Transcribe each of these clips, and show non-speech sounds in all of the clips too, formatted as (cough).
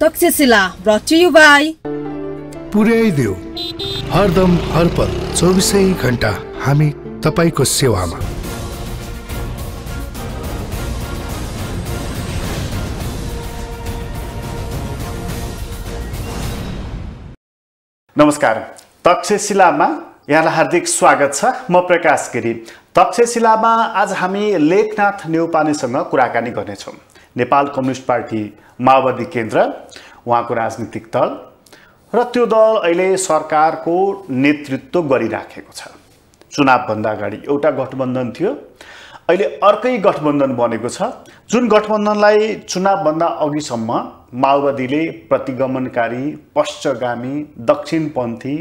Takshashila brought you by पुर्याइदेऊ हरदम हरपल चौबिसै घन्टा हामी तपाईँको सेवामा नमस्कार तक्षशिलामा यहाँलाई हार्दिक स्वागत छ म प्रकाश गिरी तक्षशिलामा आज हामी लेखनाथ नेउपानेसँग कुराकानी गर्नेछौँ नेपाल कम्युनिस्ट पार्टी माओवादी केन्द्र उहाँको राजनीतिक दल र त्यो दल अहिले सरकारको नेतृत्व गरिराखेको छ चुनावभन्दा अगाडि एउटा गठबन्धन थियो अहिले अर्कै गठबन्धन बनेको छ जुन गठबन्धनलाई चुनावभन्दा अघिसम्म माओवादीले प्रतिगमनकारी पश्चगामी दक्षिणपन्थी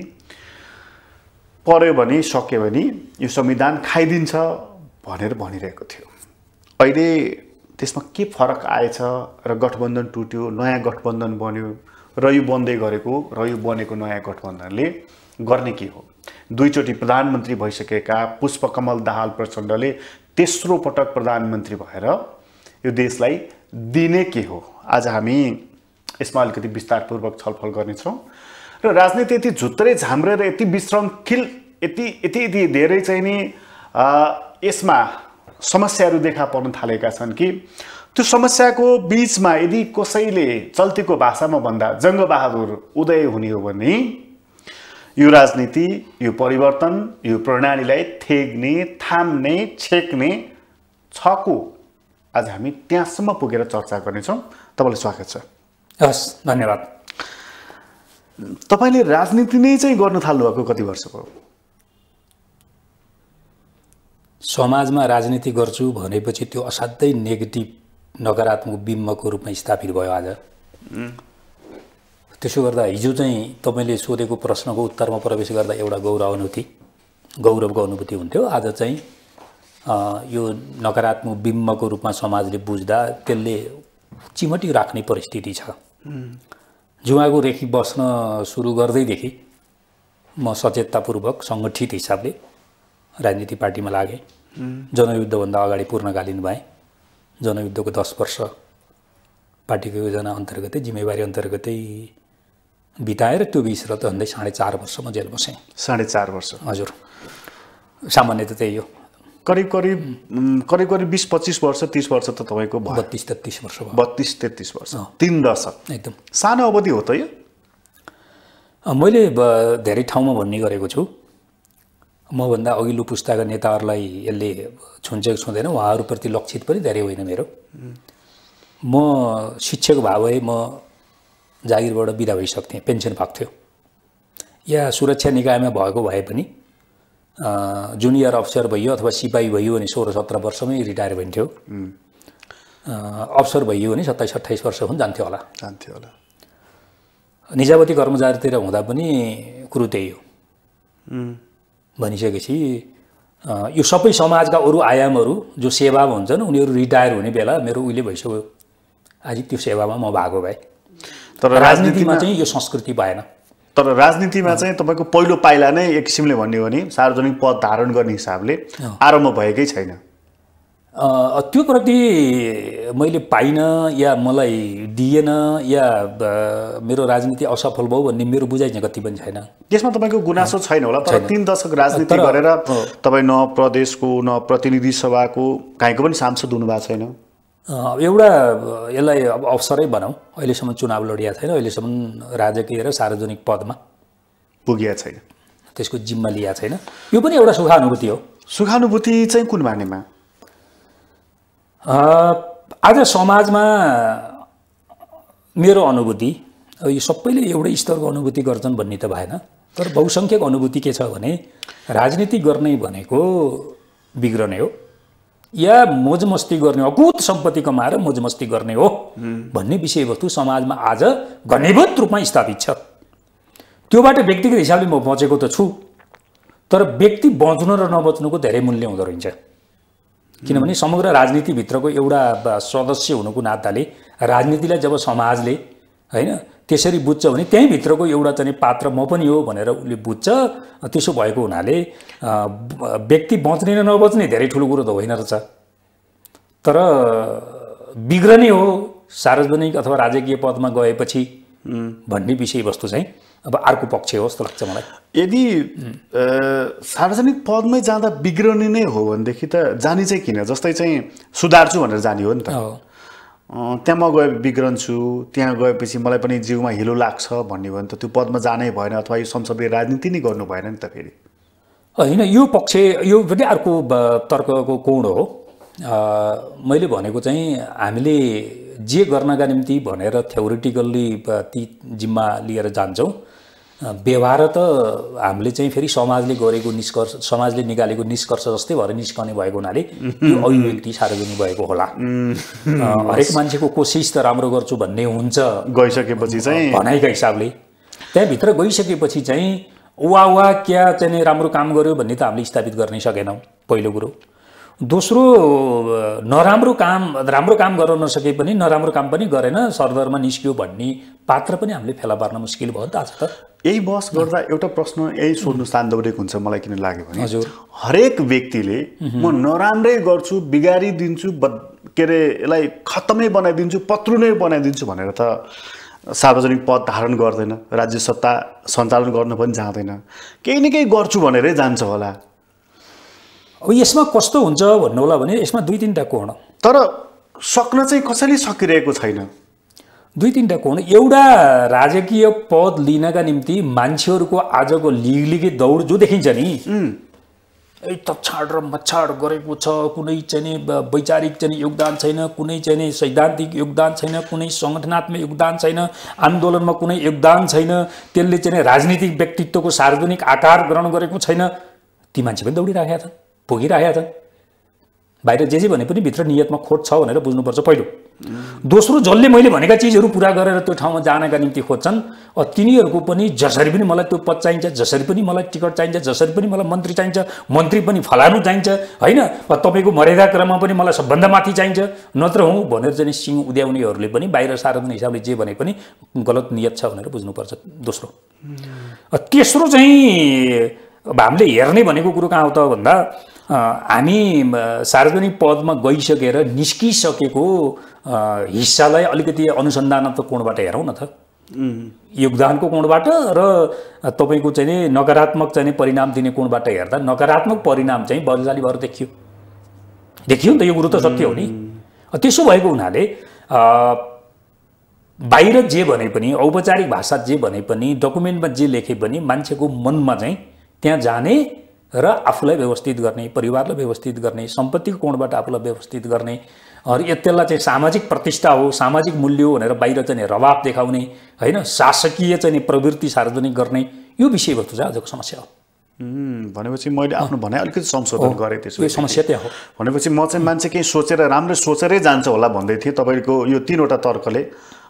पर्यो भने सक्यो भने यो संविधान खाइदिन्छ भनेर भनिरहेको थियो अहिले त्यसमा के फरक आएछ र गठबन्धन टुट्यो नयाँ गठबन्धन बन्यो र यो बन्दै गरेको र यो बनेको नयाँ गठबन्धनले गर्ने के हो दुईचोटि प्रधानमन्त्री भइसकेका पुष्पकमल दाहाल प्रचण्डले तेस्रो पटक प्रधानमन्त्री भएर यो देशलाई दिने के हो आज हामी यसमा अलिकति विस्तारपूर्वक छलफल गर्नेछौँ र राजनीति यति झुत्रै झाम्रेर यति विश्रङ्खिल यति यति यति धेरै चाहिँ नि यसमा समस्याहरू देखा पर्न थालेका छन् कि त्यो समस्याको बिचमा यदि कसैले चल्तीको भाषामा भन्दा जङ्गबहादुर उदय हुने हो भने यो राजनीति यो परिवर्तन यो प्रणालीलाई थेग्ने थाम्ने छेक्ने छको आज हामी त्यहाँसम्म पुगेर चर्चा गर्नेछौँ तपाईँलाई स्वागत छ हस् धन्यवाद तपाईँले राजनीति नै चाहिँ गर्न थाल्नुभएको कति वर्षको समाजमा राजनीति गर्छु भनेपछि त्यो असाध्यै नेगेटिभ नकारात्मक बिम्बको रूपमा स्थापित भयो आज त्यसो गर्दा हिजो चाहिँ तपाईँले सोधेको प्रश्नको उत्तरमा प्रवेश गर्दा एउटा गौरव अनुभूति गौरवको अनुभूति हुन्थ्यो आज चाहिँ यो नकारात्मक बिम्बको रूपमा समाजले बुझ्दा त्यसले चिमटी राख्ने परिस्थिति छ जुवाको रेखी बस्न सुरु गर्दैदेखि म सचेततापूर्वक सङ्गठित हिसाबले राजनीति पार्टीमा लागेँ जनयुद्धभन्दा अगाडि पूर्णकालीन भएँ जनयुद्धको दस वर्ष पार्टीको योजना अन्तर्गतै जिम्मेवारी अन्तर्गतै बिताएर त्यो बिस र त झन्डै साढे चार वर्ष म जेल बसेँ साढे चार वर्ष हजुर सामान्य त त्यही हो करिब करिब करिब करिब बिस पच्चिस वर्ष तिस वर्ष त तपाईँको बत्तिस तेत्तिस वर्ष भयो बत्तिस तेत्तिस वर्ष तिन दशक एकदम सानो अवधि हो त यो मैले धेरै ठाउँमा भन्ने गरेको छु मभन्दा अघिल्लो पुस्ताका नेताहरूलाई यसले छुन्छेको छुँदैन उहाँहरूप्रति लक्षित पनि धेरै होइन मेरो म शिक्षक भए भए म जागिरबाट बिदा भइसक्थेँ पेन्सन भएको या सुरक्षा निकायमा भएको भए पनि जुनियर अफिसर भइयो अथवा सिपाही भइयो भने सोह्र सत्र वर्षमै रिटायर भइन्थ्यो अफसर भइयो भने सत्ताइस अट्ठाइस वर्ष पनि जान्थ्यो होला जान्थ्यो होला निजावती कर्मचारीतिर हुँदा पनि कुरो त्यही हो भनिसकेपछि यो सबै समाजका अरू आयामहरू जो सेवामा हुन्छन् उनीहरू रिटायर हुने बेला मेरो उहिले भइसक्यो आज त्यो सेवामा म भएको भए तर राजनीतिमा चाहिँ यो संस्कृति भएन तर राजनीतिमा चाहिँ तपाईँको पहिलो पाइला नै एक किसिमले भन्यो भने सार्वजनिक पद धारण गर्ने हिसाबले आरम्भ भएकै छैन त्यो प्रति मैले पाइनँ या मलाई दिएन या मेरो राजनीति असफल भयो भन्ने मेरो बुझाइ चाहिँ कति पनि छैन त्यसमा तपाईँको गुनासो छैन होला तर तिन दशक राजनीति गरेर तपाईँ न प्रदेशको न प्रतिनिधि सभाको कहीँको पनि सांसद हुनुभएको छैन एउटा यसलाई अब अवसरै बनाऊ अहिलेसम्म चुनाव लडिया छैन अहिलेसम्म राजकीय र सार्वजनिक पदमा पुगिया छैन त्यसको जिम्मा लिएको छैन यो पनि एउटा सुखानुभूति हो सुखानुभूति चाहिँ कुन मानेमा आज समाजमा मेरो अनुभूति यो सबैले एउटै स्तरको अनुभूति गर्छन् भन्ने त भएन तर बहुसङ्ख्यक अनुभूति के छ भने राजनीति गर्ने भनेको बिग्रने हो या मोजमस्ती गर्ने अकुत सम्पत्ति कमाएर मोजमस्ती गर्ने हो भन्ने विषयवस्तु समाजमा आज घनीभूत रूपमा स्थापित छ त्योबाट व्यक्तिगत हिसाबले म बचेको त छु तर व्यक्ति बच्नु र नबच्नुको धेरै मूल्य हुँदो रहेछ किनभने समग्र राजनीतिभित्रको एउटा सदस्य हुनुको नाताले राजनीतिलाई जब समाजले होइन त्यसरी बुझ्छ भने त्यहीँभित्रको एउटा चाहिँ पात्र म पनि हो भनेर उसले बुझ्छ त्यसो भएको हुनाले व्यक्ति बच्ने र नबच्ने धेरै ठुलो कुरो त होइन रहेछ तर बिग्रने हो सार्वजनिक अथवा राजकीय पदमा गएपछि भन्ने विषयवस्तु चाहिँ अब अर्को पक्ष हो जस्तो लाग्छ मलाई यदि सार्वजनिक पदमै जाँदा बिग्रने नै हो भनेदेखि त जाने चाहिँ किन जस्तै चाहिँ सुधार्छु भनेर जाने हो नि त त्यहाँ म गए बिग्रन्छु त्यहाँ गएपछि मलाई पनि जिउमा हिलो लाग्छ भन्ने हो भने त त्यो पदमा जानै भएन अथवा यो संसदीय राजनीति नै गर्नु भएन नि त फेरि होइन यो पक्ष यो पनि अर्को तर्कको कोण हो मैले भनेको चाहिँ हामीले जे गर्नका निम्ति भनेर थ्योरिटिकल्ली ती जिम्मा लिएर जान्छौँ व्यवहार त हामीले चाहिँ फेरि समाजले गरेको निष्कर्ष समाजले निकालेको निष्कर्ष जस्तै भएर निस्कने भएको हुनाले यो (laughs) अभिव्यक्ति सार्वजनिक भएको होला (laughs) हरेक मान्छेको कोसिस त राम्रो गर्छु भन्ने हुन्छ गइसकेपछि चाहिँ भनाइका हिसाबले त्यहाँभित्र गइसकेपछि चाहिँ वा वा क्या चाहिँ राम्रो काम गर्यो भन्ने त हामीले स्थापित गर्नै सकेनौँ पहिलो कुरो दोस्रो नराम्रो काम राम्रो काम गर्न नसके पनि नराम्रो काम पनि गरेन सरदरमा निस्क्यो भन्ने पात्र पनि हामीले फेला पार्न मुस्किल भयो नि त आज त यही बस गर्दा एउटा प्रश्न यही सोध्नु सान्दौरेको हुन्छ मलाई किन लाग्यो भने हजुर हरेक व्यक्तिले म नराम्रै गर्छु बिगारिदिन्छु ब के अरे यसलाई खत्तमै बनाइदिन्छु पत्रु नै बनाइदिन्छु भनेर त सार्वजनिक पद धारण गर्दैन राज्य सत्ता सञ्चालन गर्न पनि जाँदैन केही न केही गर्छु भनेरै जान्छ होला अब यसमा कस्तो हुन्छ भन्नु होला भने यसमा दुई तिनवटा कोण तर सक्न चाहिँ कसैले सकिरहेको छैन दुई तिनवटा कोण एउटा राजकीय पद लिनका निम्ति मान्छेहरूको आजको लिगलिगी दौड जो देखिन्छ नि तछाड र मछाड गरेको छ कुनै चाहिँ वैचारिक चाहिँ योगदान छैन कुनै चाहिँ सैद्धान्तिक योगदान छैन कुनै सङ्गठनात्मक योगदान छैन आन्दोलनमा कुनै योगदान छैन त्यसले चाहिँ राजनीतिक व्यक्तित्वको सार्वजनिक आकार ग्रहण गरेको छैन ती मान्छे पनि दौडिराखेका छन् भोगिराखेका छ बाहिर जे जे भने पनि भित्र नियतमा खोट छ भनेर बुझ्नुपर्छ पहिलो दोस्रो जसले मैले भनेका चिजहरू पुरा गरेर त्यो ठाउँमा जानका निम्ति खोज्छन् तिनीहरूको पनि जसरी पनि मलाई त्यो पद चाहिन्छ जसरी पनि मलाई टिकट चाहिन्छ जसरी पनि मलाई मन्त्री चाहिन्छ मन्त्री पनि फलानु चाहिन्छ होइन तपाईँको मर्यादा क्रममा पनि मलाई सबभन्दा माथि चाहिन्छ नत्र हुँ भनेर चाहिँ सिङ उद्याउनेहरूले पनि बाहिर सार्वजनिक हिसाबले जे भने पनि गलत नियत छ भनेर बुझ्नुपर्छ दोस्रो तेस्रो चाहिँ अब हामीले हेर्ने भनेको कुरो कहाँ हो त भन्दा हामी सार्वजनिक पदमा गइसकेर निस्किसकेको हिस्सालाई अलिकति अनुसन्धानात्मक कोणबाट हेरौँ न त योगदानको कोणबाट र तपाईँको चाहिँ नि नकारात्मक चाहिँ परिणाम दिने कोणबाट हेर्दा नकारात्मक परिणाम चाहिँ बलशाली भएर देखियो देखियो नि त यो कुरो त सत्य हो नि त्यसो भएको हुनाले बाहिर जे भने पनि औपचारिक भाषा जे भने पनि डकुमेन्टमा जे लेखे पनि मान्छेको मनमा चाहिँ त्यहाँ जाने र आफूलाई व्यवस्थित गर्ने परिवारलाई व्यवस्थित गर्ने सम्पत्तिको कोणबाट आफूलाई व्यवस्थित गर्ने त्यसलाई चाहिँ सामाजिक प्रतिष्ठा हो सामाजिक मूल्य हो भनेर बाहिर चाहिँ रवाब देखाउने होइन शासकीय चाहिँ प्रवृत्ति सार्वजनिक गर्ने यो विषयवस्तु चाहिँ आजको समस्या हो भनेपछि मैले आफ्नो भनाइ अलिकति संशोधन गरेँ त्यसो समस्या त्यहाँ हो भनेपछि म चाहिँ मान्छे केही सोचेर राम्रो सोचेरै जान्छ होला भन्दै थिएँ तपाईँको यो तिनवटा तर्कले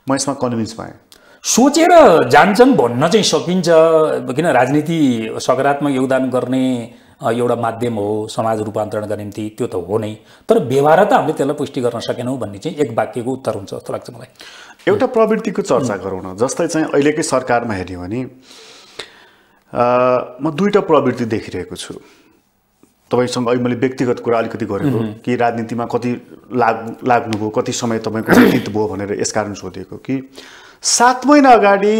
म यसमा कन्भिन्स भएँ सोचेर जान्छन् भन्न चाहिँ सकिन्छ किन राजनीति सकारात्मक योगदान गर्ने एउटा माध्यम हो समाज रूपान्तरणका निम्ति त्यो त हो नै तर व्यवहार त हामीले त्यसलाई पुष्टि गर्न सकेनौँ भन्ने चाहिँ एक वाक्यको उत्तर हुन्छ जस्तो लाग्छ मलाई एउटा प्रवृत्तिको चर्चा गरौँ न जस्तै चाहिँ अहिलेकै सरकारमा हेऱ्यौँ भने म दुईवटा प्रवृत्ति देखिरहेको छु तपाईँसँग अहिले मैले व्यक्तिगत कुरा अलिकति गरेको कि राजनीतिमा कति लाग लाग्नुभयो कति समय तपाईँको नेतृत्व भयो भनेर यसकारण सोधेको कि सात महिना अगाडि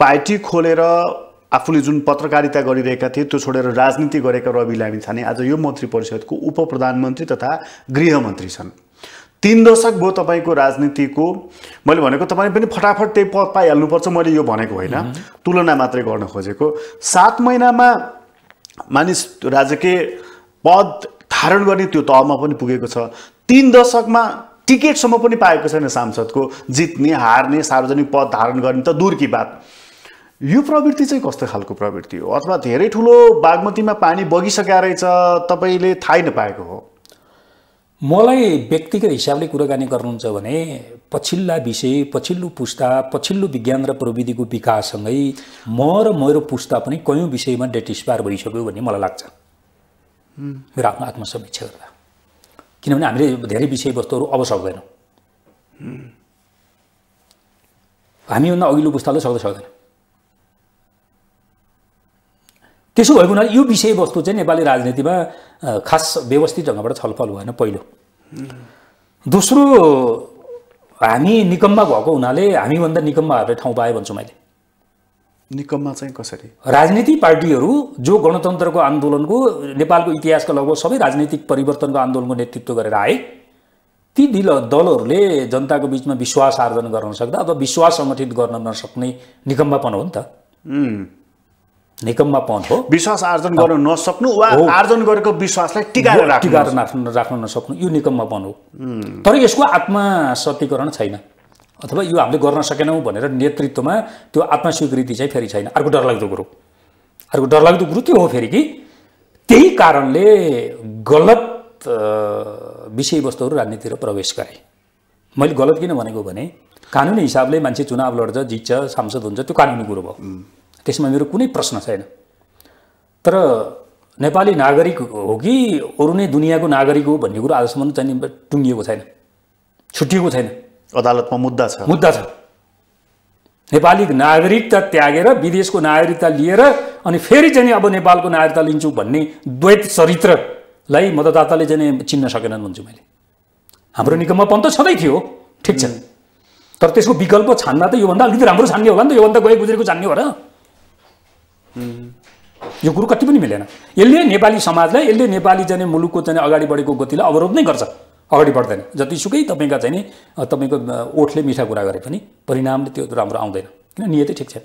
पार्टी खोलेर आफूले जुन पत्रकारिता गरिरहेका थिए त्यो छोडेर राजनीति गरेका रवि लामी छाने आज यो मन्त्री परिषदको उप प्रधानमन्त्री तथा गृहमन्त्री छन् तिन दशक भयो तपाईँको राजनीतिको मैले भनेको तपाईँले पनि फटाफट त्यही पद पाइहाल्नुपर्छ मैले यो भनेको होइन तुलना मात्रै गर्न खोजेको सात महिनामा मानिस राजकीय पद धारण गर्ने त्यो तहमा पनि पुगेको छ तिन दशकमा टिकटसम्म पनि पाएको छैन सांसदको जित्ने हार्ने सार्वजनिक पद धारण गर्ने त दूरकी बात यो प्रवृत्ति चाहिँ कस्तो खालको प्रवृत्ति हो अथवा धेरै ठुलो बागमतीमा पानी बगिसकेका रहेछ तपाईँले थाहै नपाएको हो मलाई व्यक्तिगत हिसाबले कुराकानी गर्नुहुन्छ भने पछिल्ला विषय पछिल्लो पुस्ता पछिल्लो विज्ञान र प्रविधिको विकाससँगै म र मेरो पुस्ता पनि कयौँ विषयमा डेटिस्पायर भइसक्यो भन्ने मलाई लाग्छ मेरो आफ्नो आत्मसमीक्षा गर्दा किनभने हामीले धेरै विषयवस्तुहरू अब सक्दैनौँ हामीभन्दा अघिल्लो पुस्ताले सक्दै सक्दैन त्यसो भएको हुनाले यो विषयवस्तु चाहिँ नेपाली राजनीतिमा खास व्यवस्थित ढङ्गबाट छलफल भएन पहिलो दोस्रो हामी निकम्मा भएको हुनाले हामीभन्दा निकम्माहरूले ठाउँ पाएँ भन्छु मैले निकममा चाहिँ कसरी राजनीतिक पार्टीहरू जो गणतन्त्रको आन्दोलनको नेपालको इतिहासको लगभग सबै राजनीतिक परिवर्तनको आन्दोलनको नेतृत्व गरेर आए ती दिल दलहरूले जनताको बिचमा विश्वास आर्जन गर्न सक्दा अथवा विश्वास सङ्गठित गर्न नसक्ने निकम्बापन हो नि त निकम्बापन हो विश्वास आर्जन गर्न नसक्नु वा आर्जन गरेको विश्वासलाई टिकाएर राख्न राख्न नसक्नु यो निकम्बापन हो तर यसको आत्मसत्यकरण छैन अथवा यो हामीले गर्न सकेनौँ भनेर नेतृत्वमा त्यो आत्मस्वीकृति चाहिँ फेरि छैन अर्को डरलाग्दो कुरो अर्को डरलाग्दो कुरो त्यो हो फेरि कि त्यही कारणले गलत विषयवस्तुहरू राजनीतिर प्रवेश गरे मैले गलत किन भनेको भने कानुनी हिसाबले मान्छे चुनाव लड्छ जित्छ सांसद हुन्छ त्यो कानुनी कुरो भयो त्यसमा मेरो कुनै प्रश्न छैन तर नेपाली नागरिक हो कि अरू नै दुनियाँको नागरिक हो भन्ने कुरो आजसम्म चाहिँ टुङ्गिएको छैन छुटिएको छैन अदालतमा मुद्दा छ मुद्दा छ नेपाली नागरिकता त्यागेर विदेशको नागरिकता लिएर अनि फेरि चाहिँ अब नेपालको नागरिकता लिन्छु भन्ने द्वैत चरित्रलाई मतदाताले चाहिँ चिन्न सकेनन् भन्छु मैले हाम्रो निगममा पन्त छँदै थियो ठिक छ तर त्यसको विकल्प छान्न त योभन्दा अलिकति राम्रो छान्ने होला नि त योभन्दा गए गुजरेको छान्ने हो र यो कुरो कति पनि मिलेन यसले नेपाली समाजलाई यसले नेपाली जाने मुलुकको चाहिँ अगाडि बढेको गतिलाई अवरोध नै गर्छ अगाडि बढ्दैन जतिसुकै तपाईँका चाहिँ नि तपाईँको ओठले मिठा कुरा गरे पनि परिणामले त्यो राम्रो आउँदैन किन नियतै ठिक छ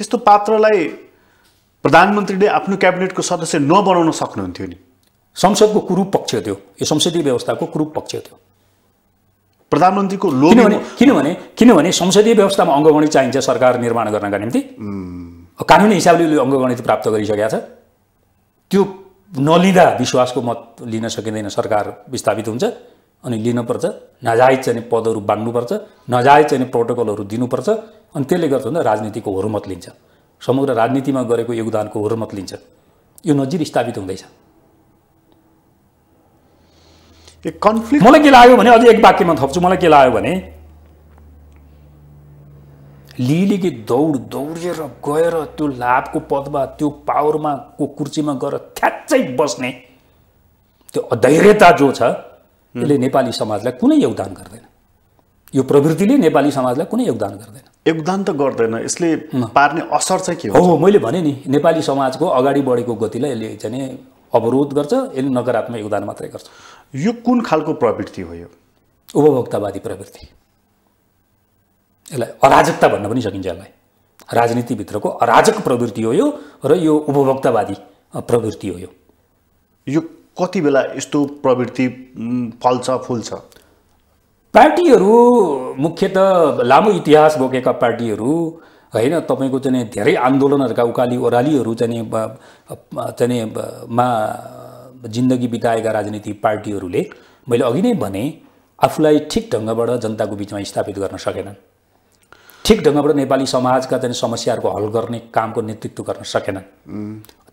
त्यस्तो पात्रलाई प्रधानमन्त्रीले आफ्नो क्याबिनेटको सदस्य नबनाउन सक्नुहुन्थ्यो नि संसदको कुरूप पक्ष थियो यो संसदीय व्यवस्थाको कुरूप पक्ष थियो प्रधानमन्त्रीको किनभने किनभने किनभने संसदीय व्यवस्थामा अङ्गगणित चाहिन्छ सरकार निर्माण गर्नका निम्ति कानुनी हिसाबले उसले अङ्गगणित प्राप्त गरिसकेका छ त्यो नलिँदा विश्वासको मत लिन सकिँदैन सरकार विस्थापित हुन्छ अनि लिनुपर्छ नजायज चाहिँ पदहरू बाँड्नुपर्छ नजायज चाहिँ प्रोटोकलहरू दिनुपर्छ अनि त्यसले गर्दा भन्दा राजनीतिको हुर्मत लिन्छ समग्र राजनीतिमा गरेको योगदानको हुर्मत लिन्छ यो नजिर स्थापित हुँदैछ मलाई के लाग्यो भने अझ एक वाक्यमा थप्छु मलाई के लाग्यो भने लिलिगी दौड दौडिएर गएर त्यो लाभको पदमा त्यो पावरमा को कुर्चीमा गएर थ्याच्चै बस्ने त्यो अधैर्यता जो छ यसले नेपाली समाजलाई कुनै योगदान गर्दैन यो प्रवृत्तिले नेपाली समाजलाई कुनै योगदान गर्दैन योगदान त गर्दैन यसले पार्ने असर चाहिँ के हो मैले भने नि नेपाली समाजको अगाडि बढेको गतिलाई यसले चाहिँ अवरोध गर्छ यसले नकारात्मक योगदान मात्रै गर्छ यो कुन खालको प्रवृत्ति हो यो उपभोक्तावादी प्रवृत्ति यसलाई अराजकता भन्न पनि सकिन्छ यसलाई राजनीतिभित्रको अराजक प्रवृत्ति हो यो र यो उपभोक्तावादी प्रवृत्ति हो यो यो कति बेला यस्तो प्रवृत्ति फल्छ फुल्छ पार्टीहरू मुख्यत लामो इतिहास बोकेका पार्टीहरू होइन तपाईँको चाहिँ धेरै आन्दोलनहरूका उकाली ओह्रालीहरू चाहिँ चाहिँ मा जिन्दगी बिताएका राजनीतिक पार्टीहरूले मैले अघि नै भने आफूलाई ठिक ढङ्गबाट जनताको बिचमा स्थापित गर्न सकेनन् ठिक ढङ्गबाट नेपाली समाजका चाहिँ समस्याहरूको हल गर्ने कामको नेतृत्व गर्न सकेनन्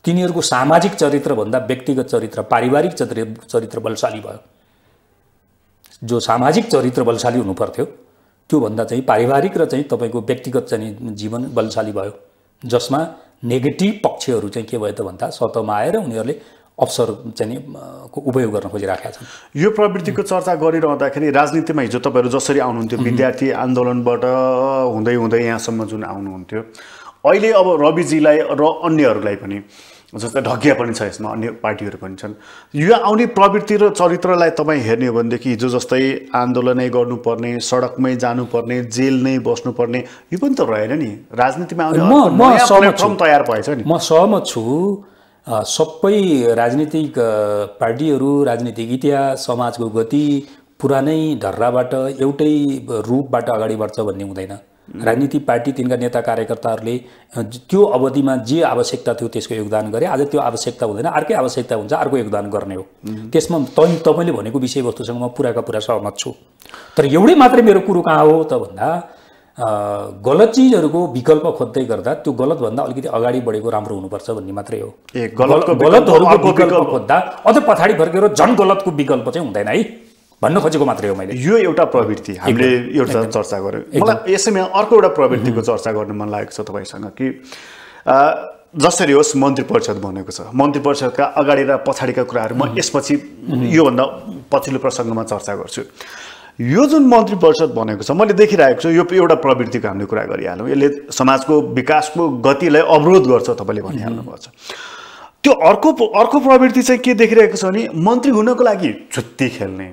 तिनीहरूको सामाजिक चरित्रभन्दा व्यक्तिगत चरित्र पारिवारिक चरित्र चरित्र बलशाली भयो जो सामाजिक चरित्र बलशाली हुनुपर्थ्यो पर्थ्यो त्योभन्दा चाहिँ पारिवारिक र चाहिँ तपाईँको व्यक्तिगत चाहिँ जीवन बलशाली भयो जसमा नेगेटिभ पक्षहरू चाहिँ के भयो त भन्दा सतहमा आएर उनीहरूले अवसर चाहिँ उपयोग गर्न खोजिराखेका छन् यो प्रवृत्तिको चर्चा गरिरहँदाखेरि राजनीतिमा हिजो तपाईँहरू जसरी आउनुहुन्थ्यो विद्यार्थी आन्दोलनबाट हुँदै हुँदै यहाँसम्म जुन आउनुहुन्थ्यो अहिले अब रविजीलाई र अन्यहरूलाई पनि जस्तै ढकिया पनि छ यसमा अन्य पार्टीहरू पनि छन् यो आउने प्रवृत्ति र चरित्रलाई तपाईँ हेर्ने हो भनेदेखि हिजो जस्तै आन्दोलनै गर्नुपर्ने सडकमै जानुपर्ने जेल नै बस्नुपर्ने यो पनि त रहेन नि राजनीतिमा आउने तयार भएछ नि म सहमत छु सबै राजनीतिक पार्टीहरू राजनीतिक इतिहास समाजको गति पुरानै ढर्राबाट एउटै रूपबाट अगाडि बढ्छ भन्ने हुँदैन राजनीतिक पार्टी तिनका नेता कार्यकर्ताहरूले त्यो अवधिमा जे आवश्यकता थियो त्यसको योगदान गरे आज त्यो आवश्यकता हुँदैन अर्कै आवश्यकता हुन्छ अर्को योगदान गर्ने हो त्यसमा त तपाईँले भनेको विषयवस्तुसँग म पुराका पुरा सहमत छु तर एउटै मात्रै मेरो कुरो कहाँ हो त भन्दा गलत चिजहरूको विकल्प खोज्दै गर्दा त्यो गलतभन्दा अलिकति अगाडि बढेको राम्रो हुनुपर्छ भन्ने मात्रै हो ए गलतहरूको विकल्प खोज्दा अझ पछाडि फर्केर झन् गलतको विकल्प चाहिँ हुँदैन है भन्न खोजेको मात्रै हो मैले यो एउटा प्रवृत्ति हामीले एउटा चर्चा गर्यो मलाई यसैमा अर्को एउटा प्रवृत्तिको चर्चा गर्नु मन लागेको छ तपाईँसँग कि जसरी होस् मन्त्री परिषद भनेको छ मन्त्री परिषदका अगाडि र पछाडिका कुराहरू म यसपछि योभन्दा पछिल्लो प्रसङ्गमा चर्चा गर्छु यो जुन मन्त्री परिषद भनेको छ मैले देखिरहेको छु यो एउटा प्रवृत्तिको हामीले कुरा गरिहालौँ यसले समाजको विकासको गतिलाई अवरोध गर्छ तपाईँले भनिहाल्नु भएको छ त्यो अर्को अर्को प्रवृत्ति चाहिँ के देखिरहेको छ भने मन्त्री हुनको लागि छुत्ती खेल्ने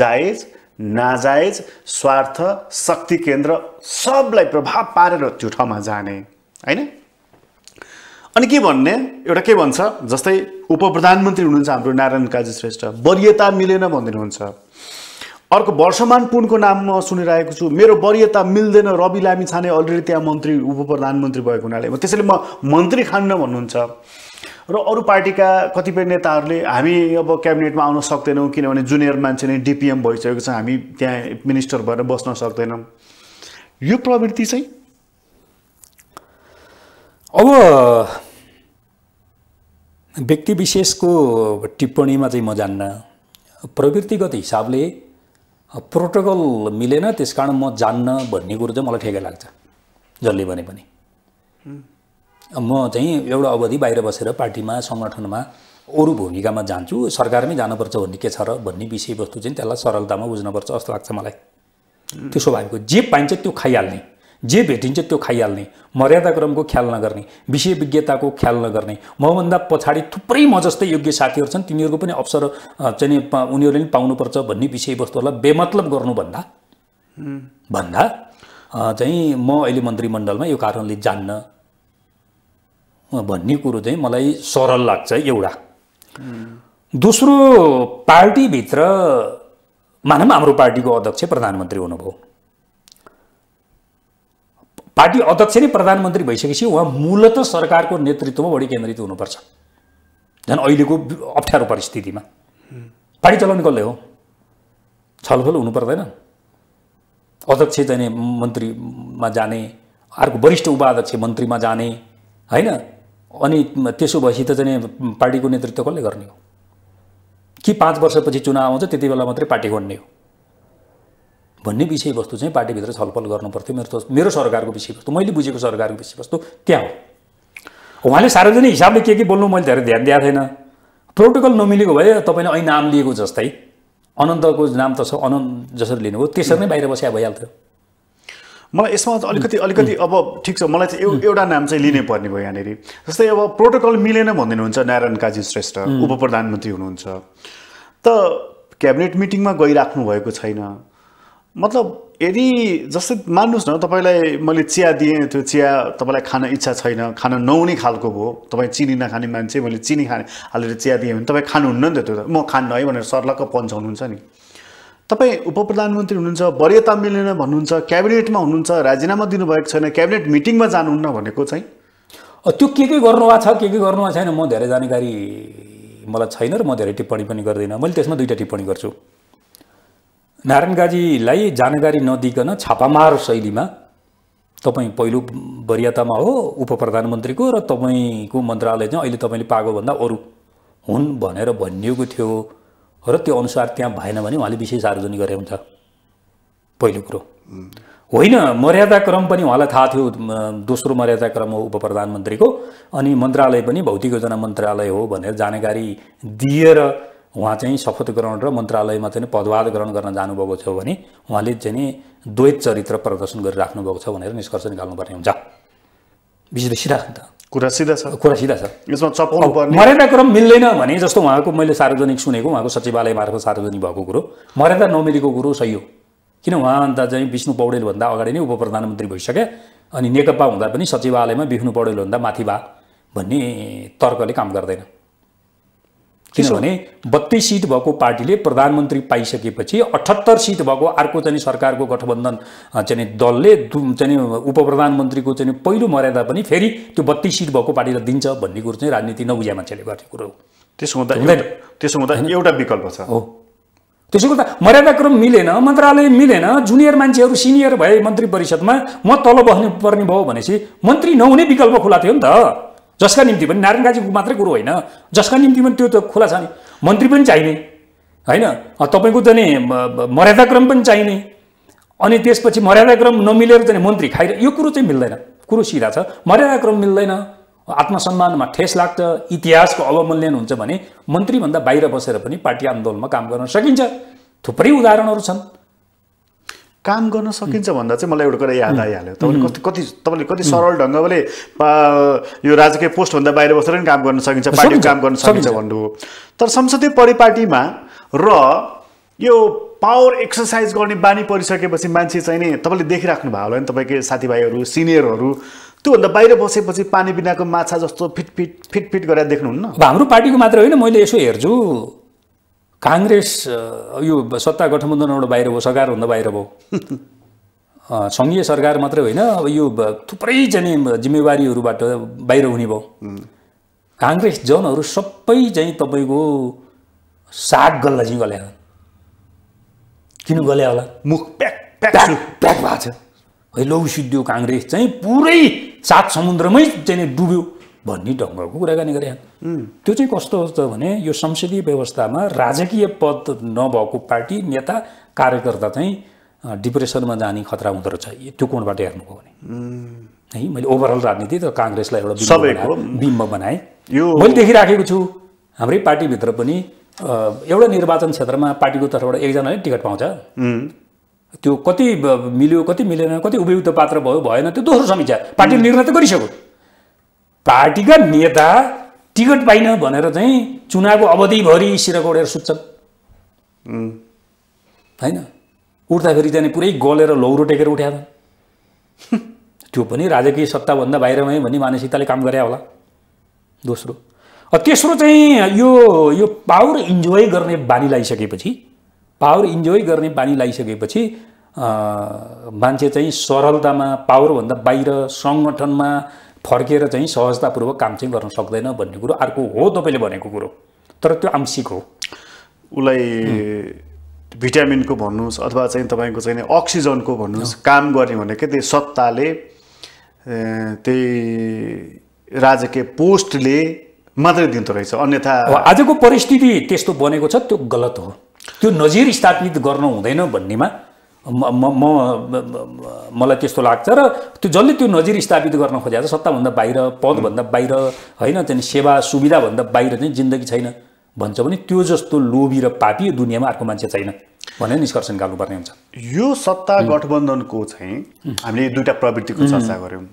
जायज नाजायज स्वार्थ शक्ति केन्द्र सबलाई प्रभाव पारेर त्यो ठाउँमा जाने होइन अनि के भन्ने एउटा के भन्छ जस्तै उप प्रधानमन्त्री हुनुहुन्छ हाम्रो नारायण काजी श्रेष्ठ वरियता मिलेन भनिदिनुहुन्छ अर्को वर्षमान पुनको नाम म सुनिरहेको छु मेरो वरियता मिल्दैन रवि लामी छाने अलरेडी त्यहाँ मन्त्री उप प्रधानमन्त्री भएको हुनाले त्यसैले म मन्त्री खान्न भन्नुहुन्छ र अरू पार्टीका कतिपय नेताहरूले हामी अब क्याबिनेटमा आउन सक्दैनौँ किनभने जुनियर मान्छे नै डिपिएम भइसकेको छ हामी त्यहाँ मिनिस्टर भएर बस्न सक्दैनौँ यो प्रवृत्ति चाहिँ अब व्यक्ति विशेषको टिप्पणीमा चाहिँ म जान्न प्रवृत्तिगत हिसाबले प्रोटोकल मिलेन त्यस कारण म जान्न भन्ने कुरो चाहिँ मलाई ठेकै लाग्छ जसले भने पनि म चाहिँ एउटा अवधि बाहिर बसेर पार्टीमा सङ्गठनमा अरू भूमिकामा जान्छु सरकारमै जानुपर्छ भन्ने के छ र भन्ने विषयवस्तु चाहिँ त्यसलाई सरलतामा बुझ्नुपर्छ जस्तो लाग्छ मलाई त्यो स्वाभाविक जे पाइन्छ त्यो खाइहाल्ने जे भेटिन्छ त्यो खाइहाल्ने मर्यादाक्रमको ख्याल नगर्ने विषय विज्ञताको ख्याल नगर्ने मभन्दा पछाडि थुप्रै म जस्तै योग्य साथीहरू छन् तिनीहरूको पनि अवसर चाहिँ उनीहरूले पनि पाउनुपर्छ भन्ने विषयवस्तुहरूलाई बेमतलब गर्नुभन्दा भन्दा चाहिँ म अहिले मन्त्रीमण्डलमा यो कारणले जान्न भन्ने कुरो चाहिँ मलाई सरल लाग्छ एउटा दोस्रो पार्टीभित्र मानौँ हाम्रो पार्टीको अध्यक्ष प्रधानमन्त्री हुनुभयो पार्टी अध्यक्ष नै प्रधानमन्त्री भइसकेपछि उहाँ मूलत सरकारको नेतृत्वमा बढी केन्द्रित हुनुपर्छ झन् अहिलेको अप्ठ्यारो परिस्थितिमा पार्टी चलाउने कसले हो छलफल हुनु पर्दैन अध्यक्ष जाने मन्त्रीमा जाने अर्को वरिष्ठ उपाध्यक्ष मन्त्रीमा जाने होइन अनि त्यसो भएपछि त चाहिँ पार्टीको नेतृत्व कसले गर्ने हो कि पाँच वर्षपछि चुनाव आउँछ त्यति बेला मात्रै पार्टी गर्ने हो भन्ने विषयवस्तु चाहिँ पार्टीभित्र छलफल गर्नुपर्थ्यो मेरो मेरो सरकारको विषयवस्तु मैले बुझेको सरकारको विषयवस्तु त्यहाँ हो उहाँले सार्वजनिक हिसाबले के के बोल्नु मैले धेरै ध्यान दिएको थिएन प्रोटोकल नमिलेको भए तपाईँले ऐ नाम लिएको जस्तै अनन्तको नाम त छ अनन्त जसरी लिनुभयो त्यसरी नै बाहिर बसिया भइहाल्थ्यो मलाई यसमा अलिकति अलिकति अब ठिक छ मलाई चाहिँ एउटा नाम चाहिँ लिनै पर्ने भयो यहाँनिर जस्तै अब प्रोटोकल मिलेन भनिदिनुहुन्छ नारायण काजी श्रेष्ठ उप प्रधानमन्त्री हुनुहुन्छ त क्याबिनेट मिटिङमा गइराख्नु भएको छैन मतलब यदि जस्तै मान्नुहोस् न तपाईँलाई मैले चिया दिएँ त्यो चिया तपाईँलाई खान इच्छा छैन खान नहुने खालको भयो तपाईँ चिनी नखाने मान्छे मैले चिनी खाने हालेर चिया दिएँ भने तपाईँ खानुहुन्न नि त त्यो त म खान्न है भनेर सर्लक्क पन्छाउनुहुन्छ नि तपाईँ उप प्रधानमन्त्री हुनुहुन्छ वरियता मिलेन भन्नुहुन्छ क्याबिनेटमा हुनुहुन्छ राजीनामा दिनुभएको छैन क्याबिनेट मिटिङमा जानुहुन्न भनेको चाहिँ त्यो के के गर्नुभएको छ के के गर्नुभएको छैन म धेरै जानकारी मलाई छैन र म धेरै टिप्पणी पनि गर्दिनँ मैले त्यसमा दुईवटा टिप्पणी गर्छु नारायण गाजीलाई जानकारी नदिकन छापामार शैलीमा तपाईँ पहिलो वरियतामा हो उप प्रधानमन्त्रीको र तपाईँको मन्त्रालय चाहिँ अहिले तपाईँले भन्दा अरू हुन् भनेर भनिएको थियो र त्यो अनुसार त्यहाँ भएन भने उहाँले विशेष आर्जनी गरे हुन्छ पहिलो कुरो होइन मर्यादा क्रम पनि उहाँलाई थाहा थियो दोस्रो मर्यादा क्रम हो उप प्रधानमन्त्रीको अनि मन्त्रालय पनि भौतिक योजना मन्त्रालय हो भनेर जानकारी दिएर उहाँ चाहिँ शपथ ग्रहण र मन्त्रालयमा चाहिँ पदवाद ग्रहण गर्न जानुभएको छ भने उहाँले चाहिँ नि द्वैत चरित्र प्रदर्शन गरिराख्नु भएको छ भनेर निष्कर्ष निकाल्नुपर्ने हुन्छ विषय सिधा कुरा सिधा छ कुरा सिधा छ यसमा चपाउनु पर्ने मर्यादा क्रम मिल्दैन भने जस्तो उहाँको मैले सार्वजनिक सुनेको उहाँको सचिवालय मार्फत सार्वजनिक भएको कुरो मर्यादा नमिलेको कुरो सही हो किन उहाँ अन्त चाहिँ विष्णु पौडेलभन्दा अगाडि नै उप प्रधानमन्त्री भइसके अनि नेकपा हुँदा पनि सचिवालयमा विष्णु पौडेलभन्दा माथि भा भन्ने तर्कले काम गर्दैन किनभने बत्तिस सिट भएको पार्टीले प्रधानमन्त्री पाइसकेपछि अठहत्तर सिट भएको अर्को चाहिँ सरकारको गठबन्धन चाहिँ दलले चाहिँ उप प्रधानमन्त्रीको चाहिँ पहिलो मर्यादा पनि फेरि त्यो बत्तिस सिट भएको पार्टीलाई दिन्छ भन्ने कुरो चाहिँ राजनीति नबुझ्या मान्छेले गर्ने कुरो हो त्यसो हुँदा त्यसो हुँदा एउटा विकल्प छ हो त्यसो गर्दा मर्यादाक्रम मिलेन मन्त्रालय मिलेन जुनियर मान्छेहरू सिनियर भए मन्त्री परिषदमा म तल बस्नु पर्ने भयो भनेपछि मन्त्री नहुने विकल्प खुला थियो नि त जसका निम्ति पनि नारायण काजीको मात्रै कुरो होइन जसका निम्ति पनि त्यो त खुला छ नि मन्त्री पनि चाहिने होइन तपाईँको त नि मर्यादाक्रम पनि चाहिने अनि त्यसपछि मर्यादाक्रम नमिलेर चाहिँ मन्त्री खाइरह यो कुरो चाहिँ मिल्दैन कुरो सिधा छ मर्यादाक्रम मिल्दैन आत्मसम्मानमा ठेस लाग्छ इतिहासको अवमूल्यन हुन्छ भने मन्त्रीभन्दा बाहिर बसेर पनि पार्टी आन्दोलनमा काम गर्न सकिन्छ थुप्रै उदाहरणहरू छन् काम गर्न सकिन्छ भन्दा चाहिँ मलाई एउटा कुरा याद आइहाल्यो तपाईँले कति कति तपाईँले कति सरल ढङ्गले यो राजकीय पोस्टभन्दा बाहिर बसेर पनि काम गर्न सकिन्छ पार्टी काम गर्न सकिन्छ भन्नु हो तर संसदीय परिपाटीमा र यो पावर एक्सर्साइज गर्ने बानी परिसकेपछि मान्छे चाहिँ नि तपाईँले देखिराख्नु भएको होला नि तपाईँकै साथीभाइहरू सिनियरहरू त्योभन्दा बाहिर बसेपछि पानी बिनाको माछा जस्तो फिटफिट फिटफिट गरेर देख्नुहुन्न हाम्रो पार्टीको मात्र होइन मैले यसो हेर्छु काङ्ग्रेस यो सत्ता गठबन्धनबाट बाहिर भयो सरकारभन्दा बाहिर भयो सङ्घीय सरकार मात्रै होइन अब यो थुप्रै चाहिँ जिम्मेवारीहरूबाट बाहिर हुने भयो काङ्ग्रेस जनहरू सबै चाहिँ तपाईँको साग गल्ला चाहिँ गल्या किन गल्या होला मुख प्याक प्याक प्याक भएको छ लौ सिद्धियो काङ्ग्रेस चाहिँ पुरै सात समुद्रमै चाहिँ डुब्यो भन्ने ढङ्गको कुराकानी गरे त्यो चाहिँ कस्तो छ भने यो संसदीय व्यवस्थामा राजकीय पद नभएको पार्टी नेता कार्यकर्ता चाहिँ डिप्रेसनमा जाने खतरा हुँदो रहेछ त्यो कोणबाट हेर्नुभयो भने है मैले ओभरअल राजनीति त काङ्ग्रेसलाई एउटा बिम्ब बनाएँ मैले देखिराखेको छु हाम्रै पार्टीभित्र पनि एउटा निर्वाचन क्षेत्रमा पार्टीको तर्फबाट एकजनाले टिकट पाउँछ त्यो कति मिल्यो कति मिलेन कति उपयुक्त पात्र भयो भएन त्यो दोस्रो समीक्षा पार्टीले निर्णय त गरिसक्यो पार्टीका नेता टिकट पाइन भनेर चाहिँ चुनावको अवधिभरि सिरक ओडेर सुत्छन् होइन उठ्दाखेरि चाहिँ पुरै गलेर लौरो टेकेर उठ्या (laughs) त्यो पनि राजकीय सत्ताभन्दा बाहिर बाहिरमै भन्ने मानसिकताले काम गरे होला दोस्रो तेस्रो चाहिँ यो यो पावर इन्जोय गर्ने बानी लगाइसकेपछि पावर इन्जोय गर्ने बानी लगाइसकेपछि मान्छे चाहिँ सरलतामा पावरभन्दा बाहिर सङ्गठनमा फर्केर चाहिँ सहजतापूर्वक काम चाहिँ गर्न सक्दैन भन्ने कुरो अर्को हो तपाईँले भनेको कुरो तर त्यो आंशिक हो उसलाई भिटामिनको भन्नुहोस् अथवा चाहिँ तपाईँको चाहिँ अक्सिजनको भन्नुहोस् काम गर्ने भने के त्यही सत्ताले त्यही राजकीय पोस्टले मात्रै दिँदो रहेछ अन्यथा आजको परिस्थिति त्यस्तो बनेको छ त्यो गलत हो त्यो नजिर स्थापित गर्नु हुँदैन भन्नेमा म मलाई त्यस्तो लाग्छ र त्यो जसले त्यो नजिर स्थापित गर्न खोजेको छ सत्ताभन्दा बाहिर पदभन्दा बाहिर होइन त्यहाँदेखि सेवा सुविधाभन्दा बाहिर चाहिँ जिन्दगी छैन भन्छ भने त्यो जस्तो लोभी र पापी दुनियाँमा अर्को मान्छे छैन भनेर निष्कर्ष निकाल्नुपर्ने हुन्छ यो सत्ता गठबन्धनको चाहिँ हामीले दुईवटा प्रवृत्तिको चर्चा गऱ्यौँ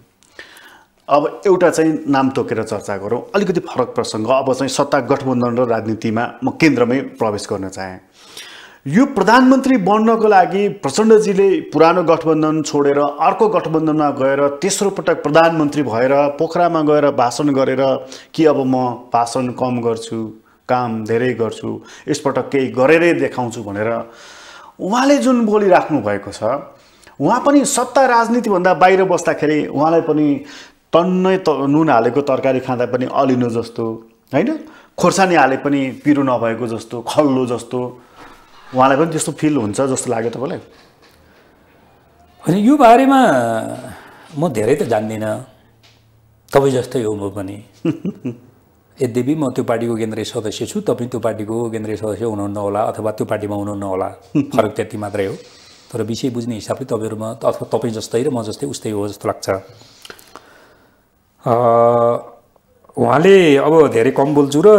अब एउटा चाहिँ नाम तोकेर चर्चा गरौँ अलिकति फरक प्रसङ्ग अब चाहिँ सत्ता गठबन्धन र राजनीतिमा म केन्द्रमै प्रवेश गर्न चाहेँ यो प्रधानमन्त्री बन्नको लागि प्रचण्डजीले पुरानो गठबन्धन छोडेर अर्को गठबन्धनमा गएर तेस्रो पटक प्रधानमन्त्री भएर पोखरामा गएर भाषण गरेर कि अब म भाषण कम गर्छु काम धेरै गर्छु यसपटक केही गरेरै देखाउँछु भनेर उहाँले जुन बोलिराख्नु भएको छ उहाँ पनि सत्ता राजनीतिभन्दा बाहिर बस्दाखेरि उहाँलाई पनि तन्नै त नुन हालेको तरकारी खाँदा पनि अलिनो जस्तो होइन खोर्सानी हाले पनि पिरो नभएको जस्तो खल्लो जस्तो उहाँलाई पनि त्यस्तो फिल हुन्छ जस्तो लाग्यो तपाईँलाई होइन यो बारेमा म धेरै त जान्दिनँ तपाईँ जस्तै हो म पनि (laughs) यद्यपि म त्यो पार्टीको केन्द्रीय सदस्य छु तपाईँ त्यो पार्टीको केन्द्रीय सदस्य हुनुहुन्न होला अथवा त्यो पार्टीमा हुनुहुन्न होला (laughs) फरक त्यति मात्रै हो तर विषय बुझ्ने हिसाबले तपाईँहरूमा अथवा तपाईँ जस्तै र म जस्तै उस्तै हो जस्तो लाग्छ उहाँले अब धेरै कम बोल्छु र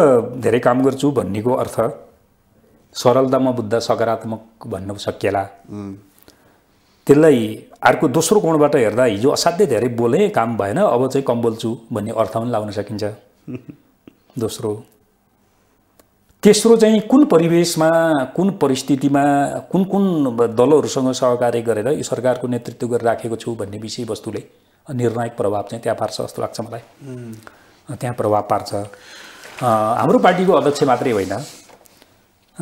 धेरै काम गर्छु भन्नेको अर्थ सरलतामा बुद्ध सकारात्मक भन्न सकिएला त्यसलाई अर्को दोस्रो कोणबाट हेर्दा हिजो असाध्यै धेरै बोले काम भएन अब चाहिँ कम बोल्छु भन्ने अर्थ पनि लाउन सकिन्छ दोस्रो तेस्रो चाहिँ कुन परिवेशमा कुन परिस्थितिमा कुन कुन दलहरूसँग सहकार्य गरेर यो सरकारको नेतृत्व गरिराखेको छु भन्ने विषयवस्तुले निर्णायक प्रभाव चाहिँ त्यहाँ पार्छ जस्तो लाग्छ मलाई त्यहाँ प्रभाव पार्छ हाम्रो पार्टीको अध्यक्ष मात्रै होइन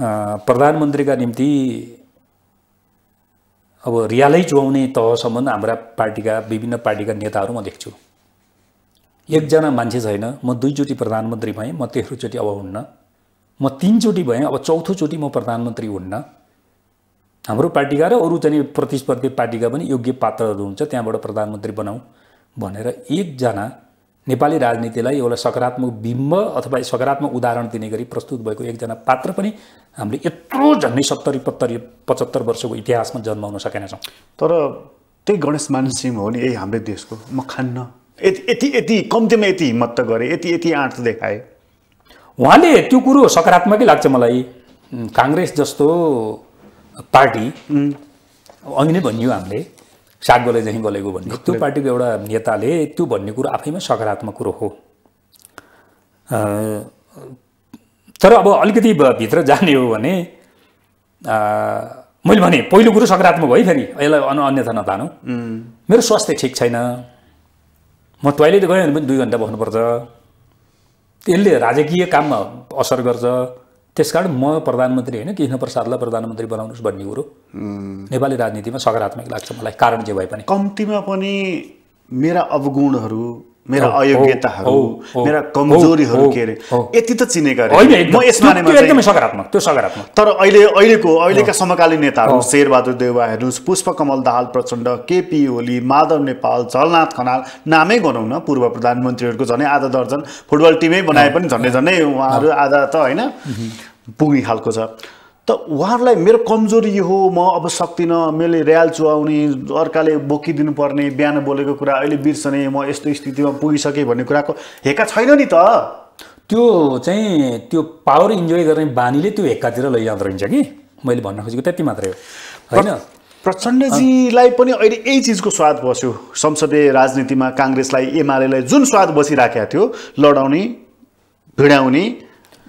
प्रधानमन्त्रीका निम्ति अब रियालै चुहाउने तहसम्म हाम्रा पार्टीका विभिन्न पार्टीका नेताहरू म देख्छु एकजना मान्छे छैन म दुईचोटि प्रधानमन्त्री भएँ म तेस्रोचोटि अब हुन्न म तिनचोटि भएँ अब चौथोचोटि म प्रधानमन्त्री हुन्न हाम्रो पार्टीका र अरू चाहिँ प्रतिस्पर्धी पार्टीका पनि योग्य पात्रहरू हुन्छ त्यहाँबाट प्रधानमन्त्री बनाऊ भनेर एकजना नेपाली राजनीतिलाई एउटा सकारात्मक बिम्ब अथवा सकारात्मक उदाहरण दिने गरी प्रस्तुत भएको एकजना पात्र पनि हामीले यत्रो झन्डै सत्तरी पत्तरी पचहत्तर वर्षको इतिहासमा जन्माउन सकेनछौँ तर त्यही गणेश मानसिंह हो नि यही हाम्रै देशको म खान्न यति यति यति कम्तीमा यति हिम्मत त गरेँ यति यति आँट देखाए उहाँले त्यो कुरो सकारात्मकै लाग्छ मलाई काङ्ग्रेस जस्तो पार्टी अघि नै भनियो हामीले साग गोले चाहिँ गलेको भन्ने त्यो पार्टीको एउटा नेताले त्यो भन्ने कुरो आफैमा सकारात्मक कुरो हो तर अब अलिकति भित्र जाने हो भने मैले भने पहिलो कुरो सकारात्मक है फेरि यसलाई अन अन्यथा नतानु मेरो स्वास्थ्य ठिक छैन म टोइलेट गएँ भने पनि दुई घन्टा बस्नुपर्छ त्यसले राजकीय काममा असर गर्छ त्यस कारण म प्रधानमन्त्री होइन कृष्ण प्रसादलाई प्रधानमन्त्री बनाउनुहोस् भन्ने कुरो नेपाली राजनीतिमा सकारात्मक लाग्छ मलाई कारण जे भए पनि कम्तीमा पनि मेरा अवगुणहरू मेरा अयोग्यताहरू मेरा कमजोरीहरू के अरे यति त चिनेका अरे सकारात्मक त्यो सकारात्मक तर अहिले अहिलेको अहिलेका समकालीन नेताहरू शेरबहादुर हेर्नुहोस् पुष्पकमल दाहाल प्रचण्ड केपी ओली माधव नेपाल झलनाथ खनाल नामै गनौँ न पूर्व प्रधानमन्त्रीहरूको झनै आधा दर्जन फुटबल टिमै बनाए पनि झन्डै झन्डै उहाँहरू आधा त होइन पुग्ने खालको छ त उहाँहरूलाई मेरो कमजोरी यो हो म अब सक्दिनँ मैले ऱ्याल चुहाउने अर्काले बोकिदिनु पर्ने बिहान बोलेको कुरा अहिले बिर्सने म यस्तो स्थितिमा पुगिसकेँ भन्ने कुराको हेका छैन नि त त्यो चाहिँ त्यो पावर इन्जोय गर्ने बानीले त्यो हेक्कातिर लैजाँदो रहेछ कि मैले भन्न खोजेको त्यति मात्रै हो होइन प्रचण्डजीलाई पनि अहिले यही चिजको स्वाद बस्यो संसदीय राजनीतिमा काङ्ग्रेसलाई एमालेलाई जुन स्वाद बसिराखेको थियो लडाउने भिडाउने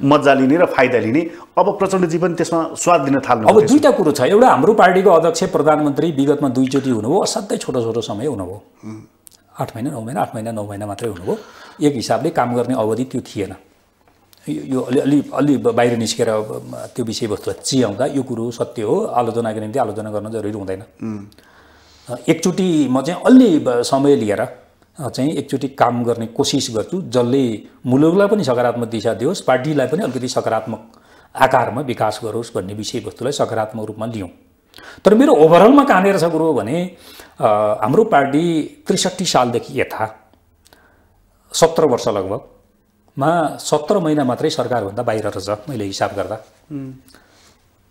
मजा लिने र फाइदा लिने अब प्रचण्डजी पनि त्यसमा स्वाद लिन थाल्नु अब दुईवटा कुरो छ एउटा हाम्रो पार्टीको अध्यक्ष प्रधानमन्त्री विगतमा दुईचोटि हुनुभयो असाध्यै छोटो छोटो समय हुनुभयो आठ महिना नौ महिना आठ महिना नौ महिना मात्रै हुनुभयो एक हिसाबले काम गर्ने अवधि त्यो थिएन यो अलि अलि अलि बाहिर निस्केर त्यो विषयवस्तुलाई चियाउँदा यो कुरो सत्य हो आलोचनाको निम्ति आलोचना गर्न जरुरी हुँदैन एकचोटि म चाहिँ अलि समय लिएर चाहिँ एकचोटि काम गर्ने कोसिस गर्छु जसले मुलुकलाई पनि सकारात्मक दिशा दियोस् पार्टीलाई पनि अलिकति सकारात्मक आकारमा विकास गरोस् भन्ने विषयवस्तुलाई सकारात्मक रूपमा लियौँ तर मेरो ओभरअलमा कहाँनिर छ कुरो भने हाम्रो पार्टी त्रिसठी सालदेखि यथा सत्र वर्ष लगभगमा सत्र महिना मात्रै सरकारभन्दा बाहिर रहेछ मैले हिसाब गर्दा